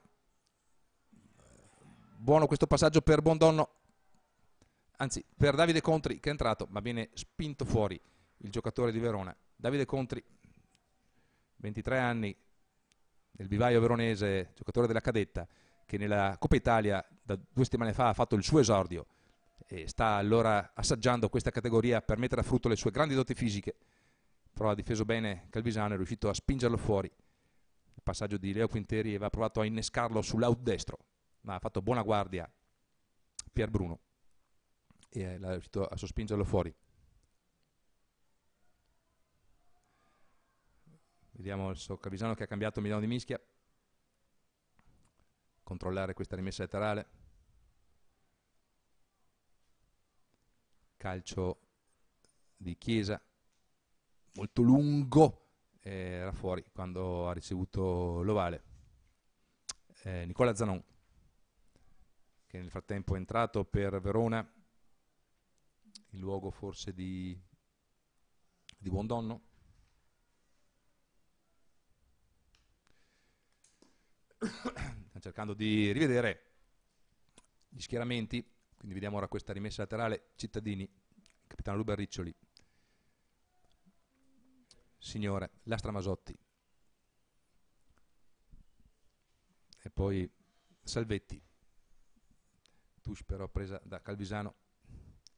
Buono questo passaggio per Bondonno, anzi per Davide Contri che è entrato ma viene spinto fuori il giocatore di Verona. Davide Contri, 23 anni, nel vivaio veronese, giocatore della cadetta, che nella Coppa Italia da due settimane fa ha fatto il suo esordio e sta allora assaggiando questa categoria per mettere a frutto le sue grandi doti fisiche. Però ha difeso bene Calvisano, è riuscito a spingerlo fuori. Il passaggio di Leo Quinteri aveva provato a innescarlo sull'out destro, ma ha fatto buona guardia Pier Bruno e eh, l'ha riuscito a sospingerlo fuori. Vediamo il Soccavisano che ha cambiato Milano di Mischia. Controllare questa rimessa laterale. Calcio di Chiesa, molto lungo, eh, era fuori quando ha ricevuto l'ovale. Eh, Nicola Zanon, che nel frattempo è entrato per Verona, in luogo forse di, di Buondonno stiamo cercando di rivedere gli schieramenti, quindi vediamo ora questa rimessa laterale, cittadini, capitano Luber Riccioli, signore, Lastra Masotti, e poi Salvetti, Tush però presa da Calvisano,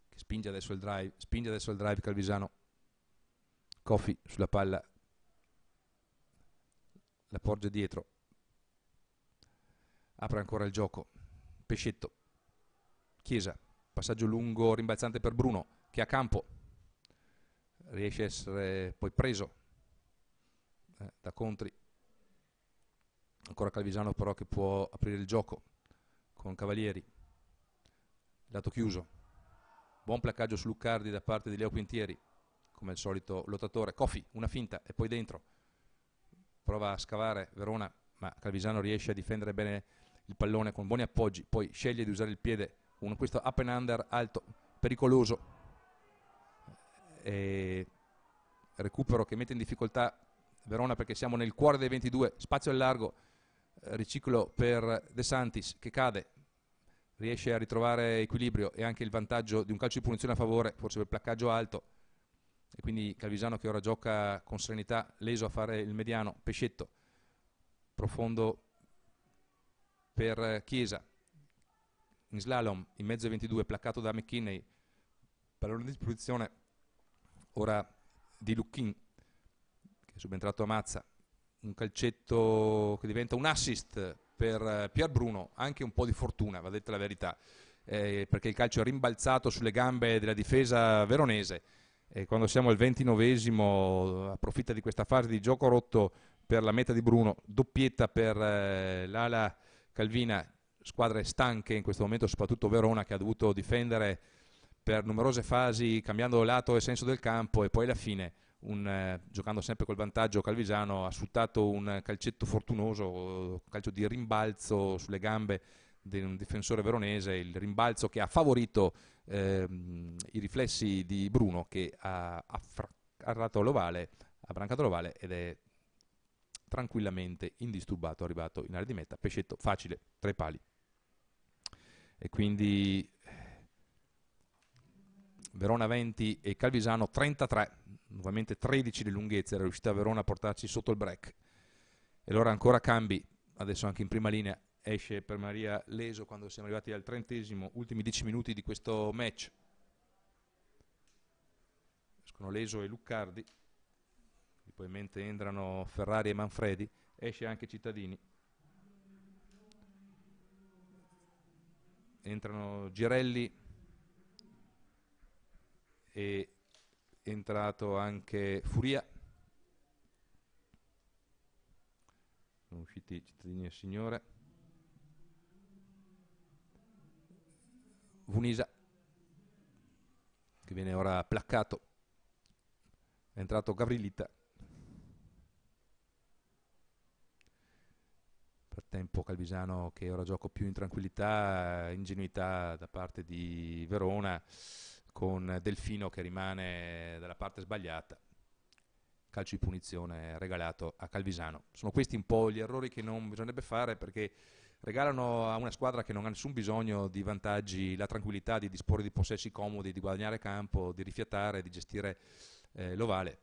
che spinge adesso il drive, spinge adesso il drive Calvisano, Coffi sulla palla, la porge dietro, apre ancora il gioco, Pescetto, Chiesa, passaggio lungo, rimbalzante per Bruno, che a campo riesce a essere poi preso eh, da Contri, ancora Calvisano però che può aprire il gioco con Cavalieri, lato chiuso, buon placcaggio su Luccardi da parte di Leo Quintieri, come al solito lottatore, Coffi una finta e poi dentro, prova a scavare Verona, ma Calvisano riesce a difendere bene il pallone con buoni appoggi, poi sceglie di usare il piede, un, questo up and under alto, pericoloso, e recupero che mette in difficoltà Verona perché siamo nel cuore dei 22, spazio al largo, riciclo per De Santis che cade, riesce a ritrovare equilibrio e anche il vantaggio di un calcio di punizione a favore, forse per placcaggio alto, e quindi Calvisano che ora gioca con serenità, leso a fare il mediano, Pescetto, profondo per eh, Chiesa, in slalom in mezzo ai 22 placcato da McKinney, pallone di posizione ora di Lucchin che è subentrato a Mazza, un calcetto che diventa un assist per eh, Pier Bruno, anche un po' di fortuna, va detta la verità, eh, perché il calcio è rimbalzato sulle gambe della difesa veronese e quando siamo al 29esimo approfitta di questa fase di gioco rotto per la meta di Bruno, doppietta per eh, l'ala Calvina, squadre stanche in questo momento, soprattutto Verona che ha dovuto difendere per numerose fasi cambiando lato e senso del campo e poi alla fine un, eh, giocando sempre col vantaggio Calvisano ha sfruttato un calcetto fortunoso, un calcio di rimbalzo sulle gambe di un difensore veronese, il rimbalzo che ha favorito ehm, i riflessi di Bruno che ha affraccato l'ovale, ha brancato l'ovale ed è tranquillamente, indisturbato, arrivato in area di meta, pescetto facile, tre pali. E quindi Verona 20 e Calvisano 33, nuovamente 13 di lunghezza, era riuscita Verona a portarci sotto il break. E allora ancora cambi, adesso anche in prima linea, esce per Maria Leso quando siamo arrivati al trentesimo, ultimi 10 minuti di questo match. Escono Leso e Luccardi poi mentre entrano Ferrari e Manfredi, esce anche Cittadini. Entrano Girelli e è entrato anche Furia. Sono usciti Cittadini e Signore. Vunisa che viene ora placcato. È entrato Gavrilita tempo Calvisano che ora gioco più in tranquillità, eh, ingenuità da parte di Verona con Delfino che rimane dalla parte sbagliata. Calcio di punizione regalato a Calvisano. Sono questi un po' gli errori che non bisognerebbe fare perché regalano a una squadra che non ha nessun bisogno di vantaggi la tranquillità di disporre di possessi comodi, di guadagnare campo, di rifiatare, di gestire eh, l'ovale.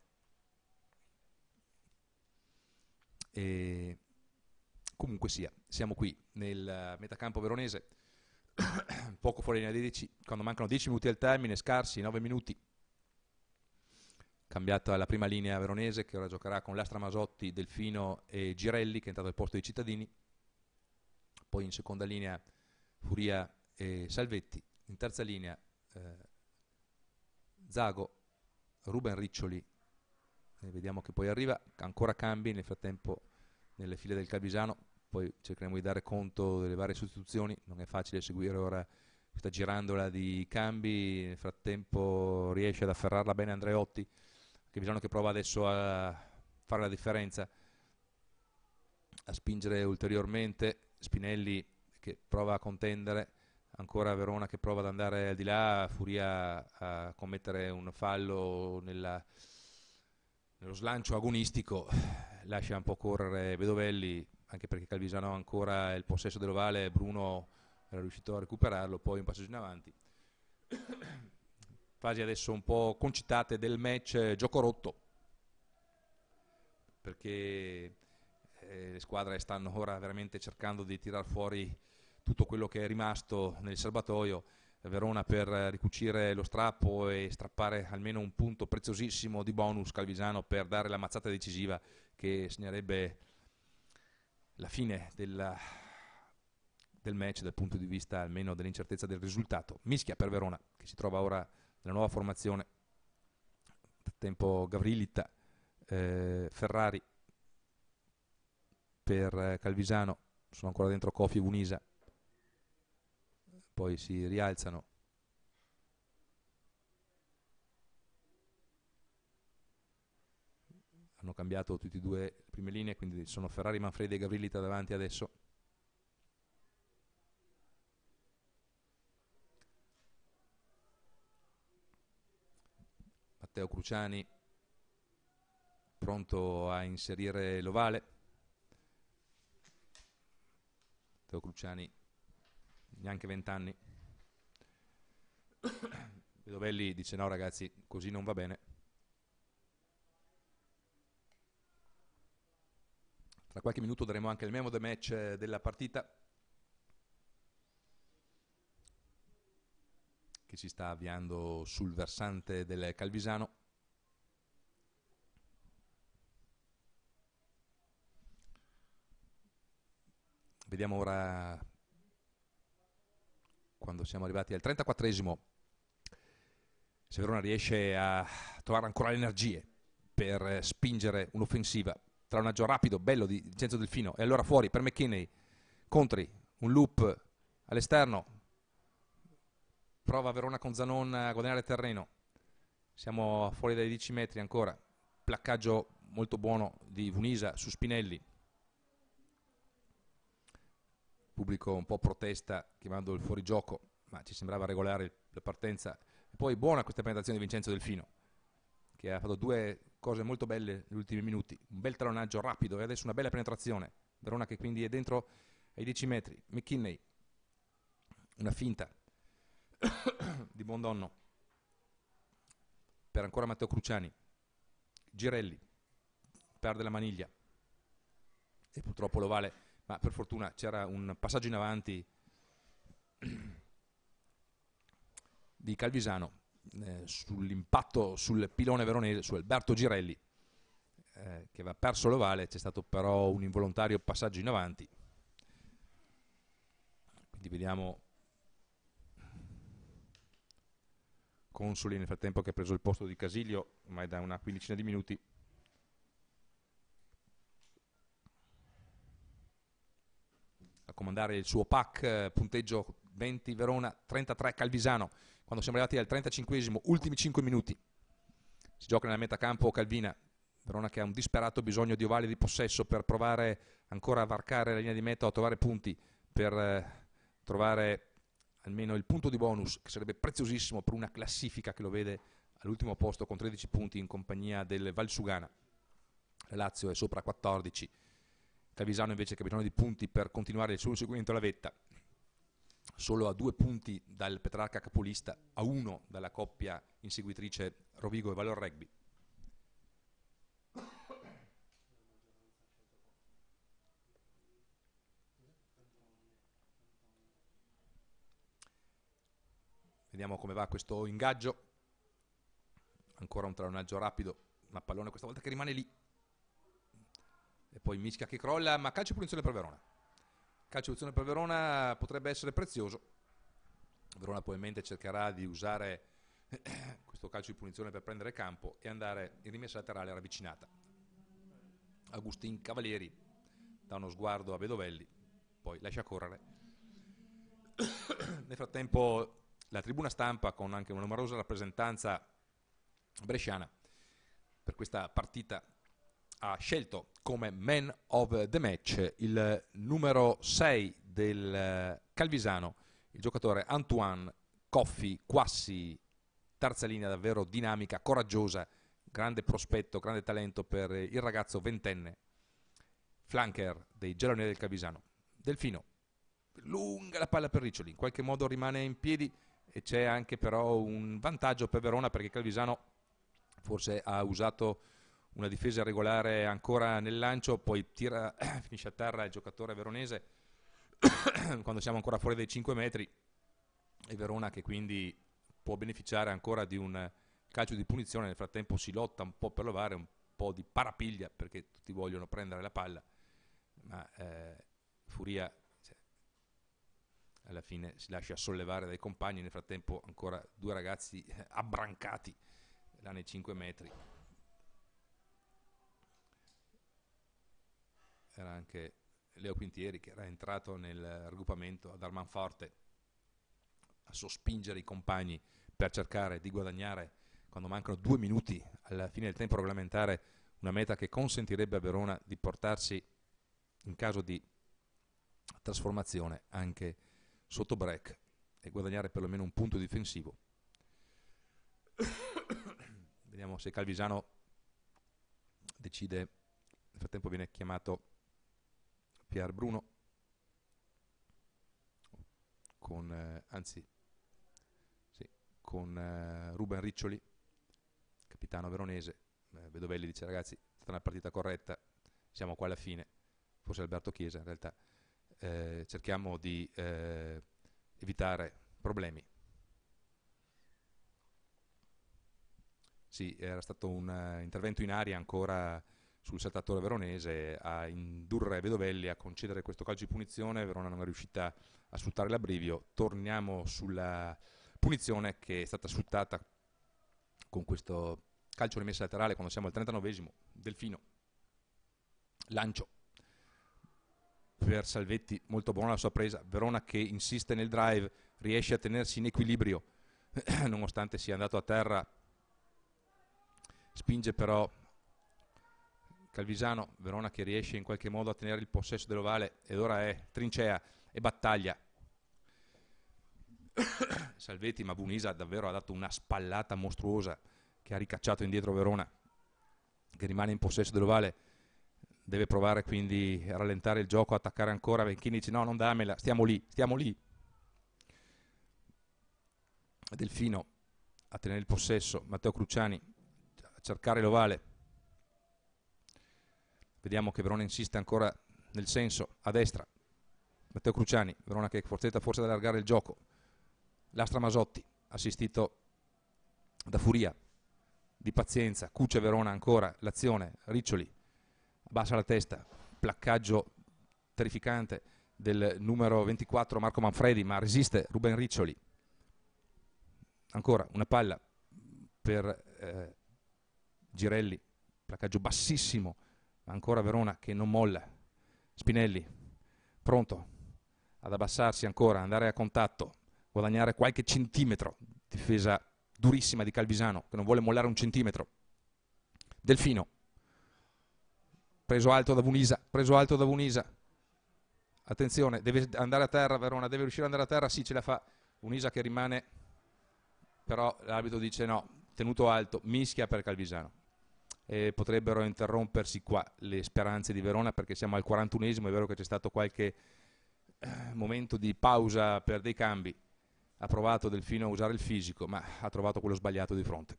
E Comunque sia, siamo qui nel eh, metacampo veronese, [COUGHS] poco fuori linea 10, quando mancano 10 minuti al termine, scarsi 9 minuti. Cambiata la prima linea veronese che ora giocherà con Lastra Masotti, Delfino e Girelli che è entrato al posto dei cittadini. Poi in seconda linea Furia e Salvetti. In terza linea eh, Zago, Ruben Riccioli. E vediamo che poi arriva, ancora cambi nel frattempo nelle file del Calvisano, poi cercheremo di dare conto delle varie sostituzioni, non è facile seguire ora questa girandola di cambi, nel frattempo riesce ad afferrarla bene Andreotti, che Calvisano che prova adesso a fare la differenza, a spingere ulteriormente, Spinelli che prova a contendere, ancora Verona che prova ad andare al di là, Furia a commettere un fallo nella, nello slancio agonistico, lascia un po' correre Vedovelli, anche perché Calvisano ha ancora il possesso dell'ovale, Bruno era riuscito a recuperarlo, poi un passaggio in avanti. [CLEARS THROAT] Fasi adesso un po' concitate del match eh, gioco rotto, perché eh, le squadre stanno ora veramente cercando di tirar fuori tutto quello che è rimasto nel serbatoio Verona per eh, ricucire lo strappo e strappare almeno un punto preziosissimo di bonus Calvisano per dare la mazzata decisiva che segnerebbe la fine della, del match dal punto di vista almeno dell'incertezza del risultato. Mischia per Verona che si trova ora nella nuova formazione. Tempo Gavrilita, eh, Ferrari per eh, Calvisano, sono ancora dentro Kofi e Unisa, poi si rialzano. Hanno cambiato tutti e due le prime linee, quindi sono Ferrari, Manfredi e Gavrillita davanti adesso. Matteo Cruciani pronto a inserire l'ovale. Matteo Cruciani neanche vent'anni. Vedovelli dice no ragazzi, così non va bene. Tra qualche minuto daremo anche il memo the match eh, della partita che si sta avviando sul versante del Calvisano. Vediamo ora quando siamo arrivati al 34esimo, Verona riesce a trovare ancora le energie per eh, spingere un'offensiva tra un agio rapido, bello di Vincenzo Delfino e allora fuori per McKinney, Contri, un loop all'esterno, prova Verona con Zanon a guadagnare terreno, siamo fuori dai 10 metri ancora, placcaggio molto buono di Vunisa su Spinelli, pubblico un po' protesta chiamando il fuorigioco, ma ci sembrava regolare la partenza. E poi buona questa penetrazione di Vincenzo Delfino, che ha fatto due cose molto belle negli ultimi minuti, un bel talonaggio rapido e adesso una bella penetrazione. Verona che quindi è dentro ai 10 metri. McKinney, una finta [COUGHS] di buon Bondonno per ancora Matteo Cruciani. Girelli perde la maniglia e purtroppo lo vale ma per fortuna c'era un passaggio in avanti di Calvisano eh, sull'impatto sul pilone veronese, su Alberto Girelli, eh, che aveva perso l'ovale, c'è stato però un involontario passaggio in avanti. Quindi vediamo Consoli nel frattempo che ha preso il posto di Casiglio, è da una quindicina di minuti. comandare il suo pack, eh, punteggio 20 Verona, 33 Calvisano, quando siamo arrivati al 35esimo, ultimi 5 minuti. Si gioca nella metà campo Calvina, Verona che ha un disperato bisogno di ovali di possesso per provare ancora a varcare la linea di meta o a trovare punti per eh, trovare almeno il punto di bonus che sarebbe preziosissimo per una classifica che lo vede all'ultimo posto con 13 punti in compagnia del Valsugana. La Lazio è sopra 14 Trevisano invece che ha bisogno di punti per continuare il suo inseguimento alla vetta, solo a due punti dal Petrarca capolista, a uno dalla coppia inseguitrice Rovigo e Valor Rugby. Vediamo come va questo ingaggio. Ancora un talonaggio rapido, ma pallone questa volta che rimane lì e poi Mischia che crolla, ma calcio e punizione per Verona. Calcio e punizione per Verona potrebbe essere prezioso. Verona probabilmente cercherà di usare eh, questo calcio di punizione per prendere campo e andare in rimessa laterale ravvicinata. Agustin Cavalieri dà uno sguardo a Bedovelli, poi lascia correre. Nel frattempo la tribuna stampa con anche una numerosa rappresentanza bresciana per questa partita ha scelto come man of the match il numero 6 del eh, Calvisano, il giocatore Antoine Coffi Quassi, terza linea davvero dinamica, coraggiosa, grande prospetto, grande talento per il ragazzo ventenne, flanker dei gelonieri del Calvisano. Delfino, lunga la palla per Riccioli, in qualche modo rimane in piedi e c'è anche però un vantaggio per Verona perché Calvisano forse ha usato una difesa regolare ancora nel lancio, poi tira, [CLEARS THROAT] finisce a terra il giocatore veronese [CLEARS THROAT] quando siamo ancora fuori dai 5 metri e Verona che quindi può beneficiare ancora di un calcio di punizione, nel frattempo si lotta un po' per l'ovare, un po' di parapiglia perché tutti vogliono prendere la palla, ma eh, Furia cioè, alla fine si lascia sollevare dai compagni, nel frattempo ancora due ragazzi eh, abbrancati là nei 5 metri era anche Leo Quintieri che era entrato nel raggruppamento ad Armanforte a sospingere i compagni per cercare di guadagnare quando mancano due minuti alla fine del tempo regolamentare una meta che consentirebbe a Verona di portarsi in caso di trasformazione anche sotto break e guadagnare perlomeno un punto difensivo. [COUGHS] Vediamo se Calvisano decide, nel frattempo viene chiamato Pier Bruno con, eh, anzi, sì, con eh, Ruben Riccioli, capitano veronese. Eh, Vedovelli dice ragazzi, è stata una partita corretta, siamo qua alla fine, forse Alberto Chiesa in realtà. Eh, cerchiamo di eh, evitare problemi. Sì, era stato un uh, intervento in aria ancora sul saltatore veronese a indurre Vedovelli a concedere questo calcio di punizione, Verona non è riuscita a sfruttare l'abbrivio, torniamo sulla punizione che è stata sfruttata con questo calcio rimessa laterale quando siamo al 39esimo, Delfino, lancio per Salvetti, molto buona la sua presa, Verona che insiste nel drive, riesce a tenersi in equilibrio [CLEARS THROAT] nonostante sia andato a terra, spinge però Calvisano, Verona che riesce in qualche modo a tenere il possesso dell'ovale ed ora è trincea e battaglia. [COUGHS] Salvetti, ma Bunisa davvero ha dato una spallata mostruosa che ha ricacciato indietro Verona, che rimane in possesso dell'ovale. Deve provare quindi a rallentare il gioco, attaccare ancora. Venchini dice no, non dammela, stiamo lì, stiamo lì. Delfino a tenere il possesso, Matteo Cruciani a cercare l'ovale vediamo che Verona insiste ancora nel senso a destra Matteo Cruciani, Verona che è forzata forse ad allargare il gioco Lastra Masotti assistito da Furia di pazienza, Cuce Verona ancora l'azione, Riccioli abbassa la testa, placcaggio terrificante del numero 24 Marco Manfredi ma resiste Ruben Riccioli ancora una palla per eh, Girelli placcaggio bassissimo ma ancora Verona che non molla. Spinelli, pronto ad abbassarsi ancora, andare a contatto, guadagnare qualche centimetro. Difesa durissima di Calvisano che non vuole mollare un centimetro. Delfino, preso alto da Vunisa, preso alto da Vunisa. Attenzione, deve andare a terra Verona, deve riuscire ad andare a terra, sì ce la fa. Vunisa che rimane, però l'arbitro dice no, tenuto alto, mischia per Calvisano eh, potrebbero interrompersi qua le speranze di Verona perché siamo al 41esimo, è vero che c'è stato qualche eh, momento di pausa per dei cambi, ha provato Delfino a usare il fisico ma ha trovato quello sbagliato di fronte.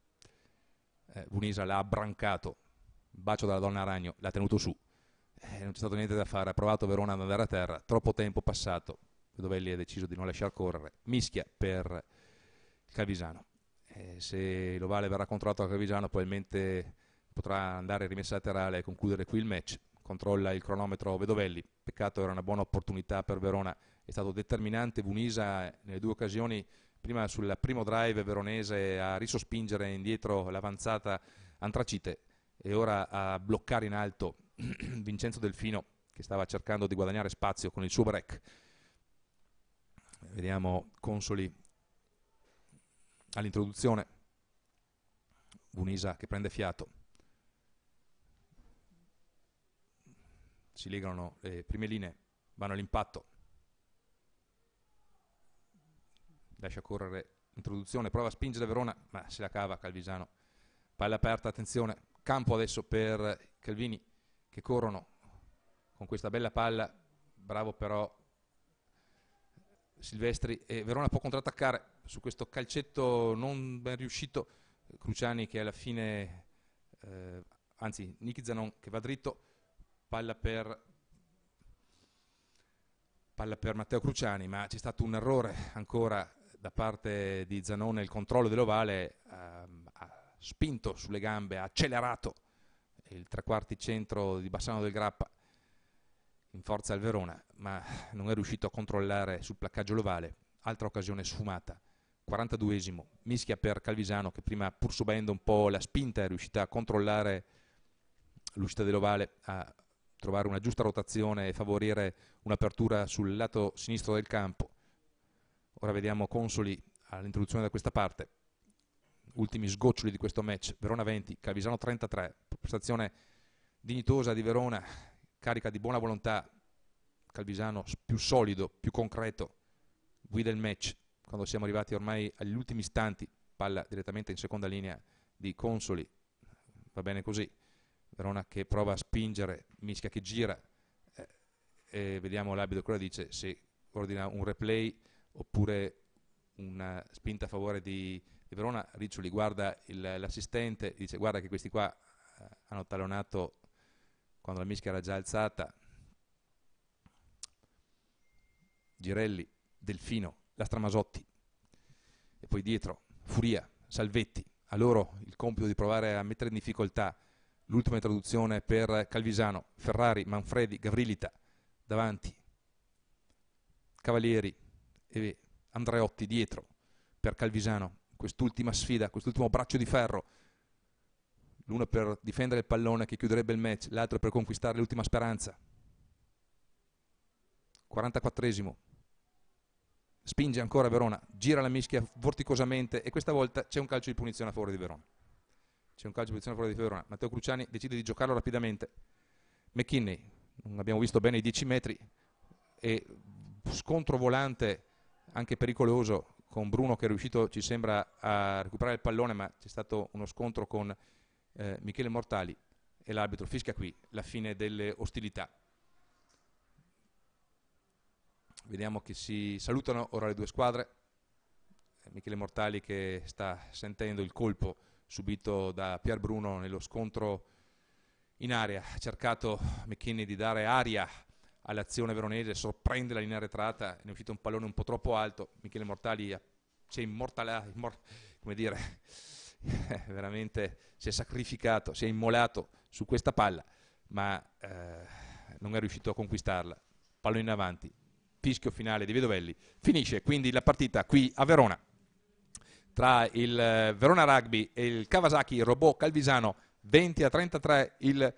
Eh, Bunisa l'ha abbrancato, bacio dalla donna Ragno, l'ha tenuto su, eh, non c'è stato niente da fare, ha provato Verona ad andare a terra, troppo tempo passato, Dovelli ha deciso di non lasciar correre, mischia per Calvisano. Eh, se l'Ovale verrà controllato da Calvisano probabilmente potrà andare in rimessa laterale e concludere qui il match. Controlla il cronometro Vedovelli, peccato era una buona opportunità per Verona, è stato determinante Vunisa nelle due occasioni, prima sul primo drive veronese a risospingere indietro l'avanzata Antracite e ora a bloccare in alto [CLEARS THROAT] Vincenzo Delfino che stava cercando di guadagnare spazio con il suo break. Vediamo Consoli all'introduzione, Vunisa che prende fiato si legano le prime linee, vanno all'impatto, lascia correre l'introduzione, prova a spingere Verona, ma se la cava Calvisano, palla aperta, attenzione, campo adesso per Calvini che corrono con questa bella palla, bravo però Silvestri e Verona può contrattaccare su questo calcetto non ben riuscito, Cruciani che alla fine, eh, anzi Nichi Zanon che va dritto, palla per, palla per Matteo Cruciani, ma c'è stato un errore ancora da parte di Zanone, il controllo dell'ovale ehm, ha spinto sulle gambe, ha accelerato il tre quarti centro di Bassano del Grappa in forza al Verona, ma non è riuscito a controllare sul placcaggio l'ovale, altra occasione sfumata. 42esimo, mischia per Calvisano che prima pur subendo un po' la spinta è riuscita a controllare l'uscita dell'ovale, ha trovare una giusta rotazione e favorire un'apertura sul lato sinistro del campo. Ora vediamo Consoli all'introduzione da questa parte. Ultimi sgoccioli di questo match. Verona 20, Calvisano 33. Prestazione dignitosa di Verona, carica di buona volontà. Calvisano più solido, più concreto. Guida il match quando siamo arrivati ormai agli ultimi istanti. Palla direttamente in seconda linea di Consoli. Va bene così. Verona che prova a spingere, Mischia che gira, eh, e vediamo l'abito cosa dice, se ordina un replay oppure una spinta a favore di, di Verona, Riccioli guarda l'assistente, dice guarda che questi qua eh, hanno tallonato quando la mischia era già alzata, Girelli, Delfino, Lastramasotti e poi dietro Furia, Salvetti, a loro il compito di provare a mettere in difficoltà l'ultima introduzione per Calvisano, Ferrari, Manfredi, Gavrilita, davanti, Cavalieri e Andreotti dietro per Calvisano, quest'ultima sfida, quest'ultimo braccio di ferro, l'uno per difendere il pallone che chiuderebbe il match, l'altro per conquistare l'ultima speranza. 44esimo, spinge ancora Verona, gira la mischia vorticosamente e questa volta c'è un calcio di punizione a favore di Verona c'è un calcio di posizione fuori di Fiorentina, Matteo Cruciani decide di giocarlo rapidamente, McKinney, non abbiamo visto bene i 10 metri, e scontro volante anche pericoloso con Bruno che è riuscito, ci sembra, a recuperare il pallone, ma c'è stato uno scontro con eh, Michele Mortali e l'arbitro fischia qui la fine delle ostilità. Vediamo che si salutano ora le due squadre. Michele Mortali che sta sentendo il colpo subito da Pier Bruno nello scontro in aria. Ha cercato McKinney di dare aria all'azione veronese, sorprende la linea retrata, ne è uscito un pallone un po' troppo alto, Michele Mortali si è immortalato, come dire, [LAUGHS] veramente si è sacrificato, si è immolato su questa palla, ma eh, non è riuscito a conquistarla. Pallone in avanti, fischio finale di Vedovelli, finisce quindi la partita qui a Verona tra il eh, Verona Rugby e il Kawasaki Robot Calvisano 20 a 33 il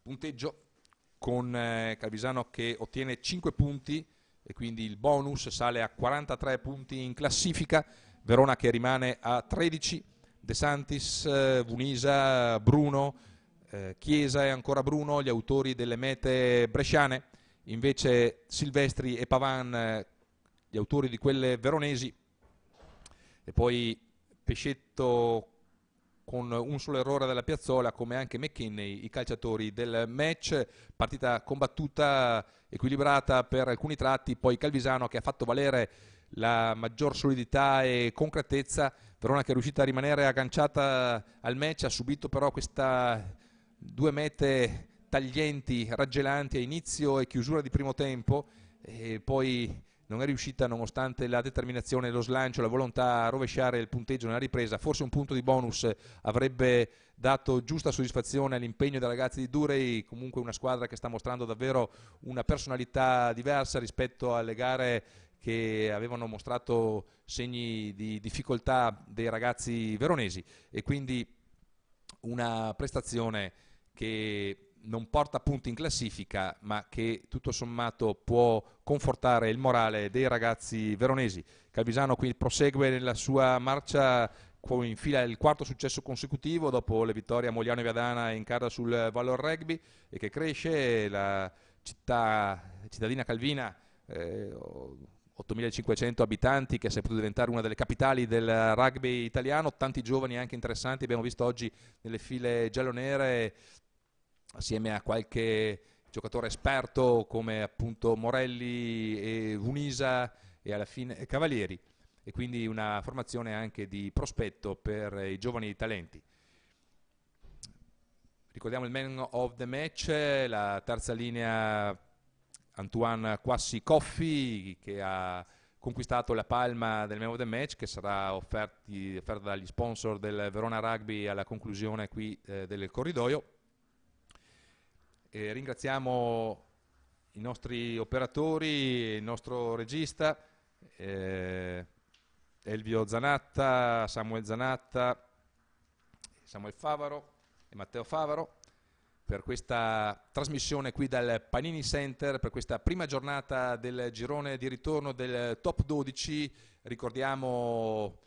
punteggio con eh, Calvisano che ottiene 5 punti e quindi il bonus sale a 43 punti in classifica, Verona che rimane a 13, De Santis, eh, Vunisa, Bruno, eh, Chiesa e ancora Bruno gli autori delle mete bresciane, invece Silvestri e Pavan gli autori di quelle veronesi e poi Pescetto con un solo errore dalla piazzola, come anche McKinney, i calciatori del match, partita combattuta, equilibrata per alcuni tratti, poi Calvisano che ha fatto valere la maggior solidità e concretezza, Verona che è riuscita a rimanere agganciata al match, ha subito però queste due mete taglienti, raggelanti a inizio e chiusura di primo tempo, e poi non è riuscita nonostante la determinazione, lo slancio, la volontà a rovesciare il punteggio nella ripresa, forse un punto di bonus avrebbe dato giusta soddisfazione all'impegno dei ragazzi di Durey, comunque una squadra che sta mostrando davvero una personalità diversa rispetto alle gare che avevano mostrato segni di difficoltà dei ragazzi veronesi e quindi una prestazione che non porta punti in classifica, ma che tutto sommato può confortare il morale dei ragazzi veronesi. Calvisano qui prosegue nella sua marcia in fila il quarto successo consecutivo dopo le vittorie a Mogliano e Viadana in casa sul Valor Rugby e che cresce la città, cittadina calvina eh, 8.500 abitanti che è saputo diventare una delle capitali del rugby italiano, tanti giovani anche interessanti, abbiamo visto oggi nelle file giallo-nere assieme a qualche giocatore esperto come appunto Morelli e Unisa e alla fine Cavalieri e quindi una formazione anche di prospetto per i giovani talenti. Ricordiamo il man of the match, la terza linea Antoine Quassi Coffi che ha conquistato la palma del man of the match che sarà offerti, offerta dagli sponsor del Verona Rugby alla conclusione qui eh, del corridoio eh, ringraziamo i nostri operatori, il nostro regista, eh, Elvio Zanatta, Samuel Zanatta, Samuel Favaro e Matteo Favaro per questa trasmissione qui dal Panini Center, per questa prima giornata del girone di ritorno del top 12. Ricordiamo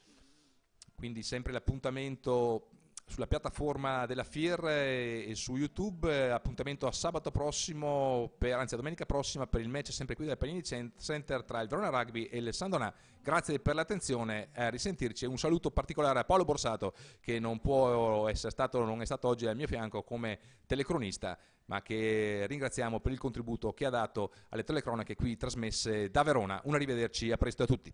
quindi sempre l'appuntamento sulla piattaforma della FIR e su YouTube. Appuntamento a sabato prossimo, per, anzi a domenica prossima, per il match sempre qui del Panini Center tra il Verona Rugby e il Sandona. Grazie per l'attenzione, a risentirci. Un saluto particolare a Paolo Borsato che non, può essere stato, non è stato oggi al mio fianco come telecronista, ma che ringraziamo per il contributo che ha dato alle telecronache qui trasmesse da Verona. Un arrivederci, a presto a tutti.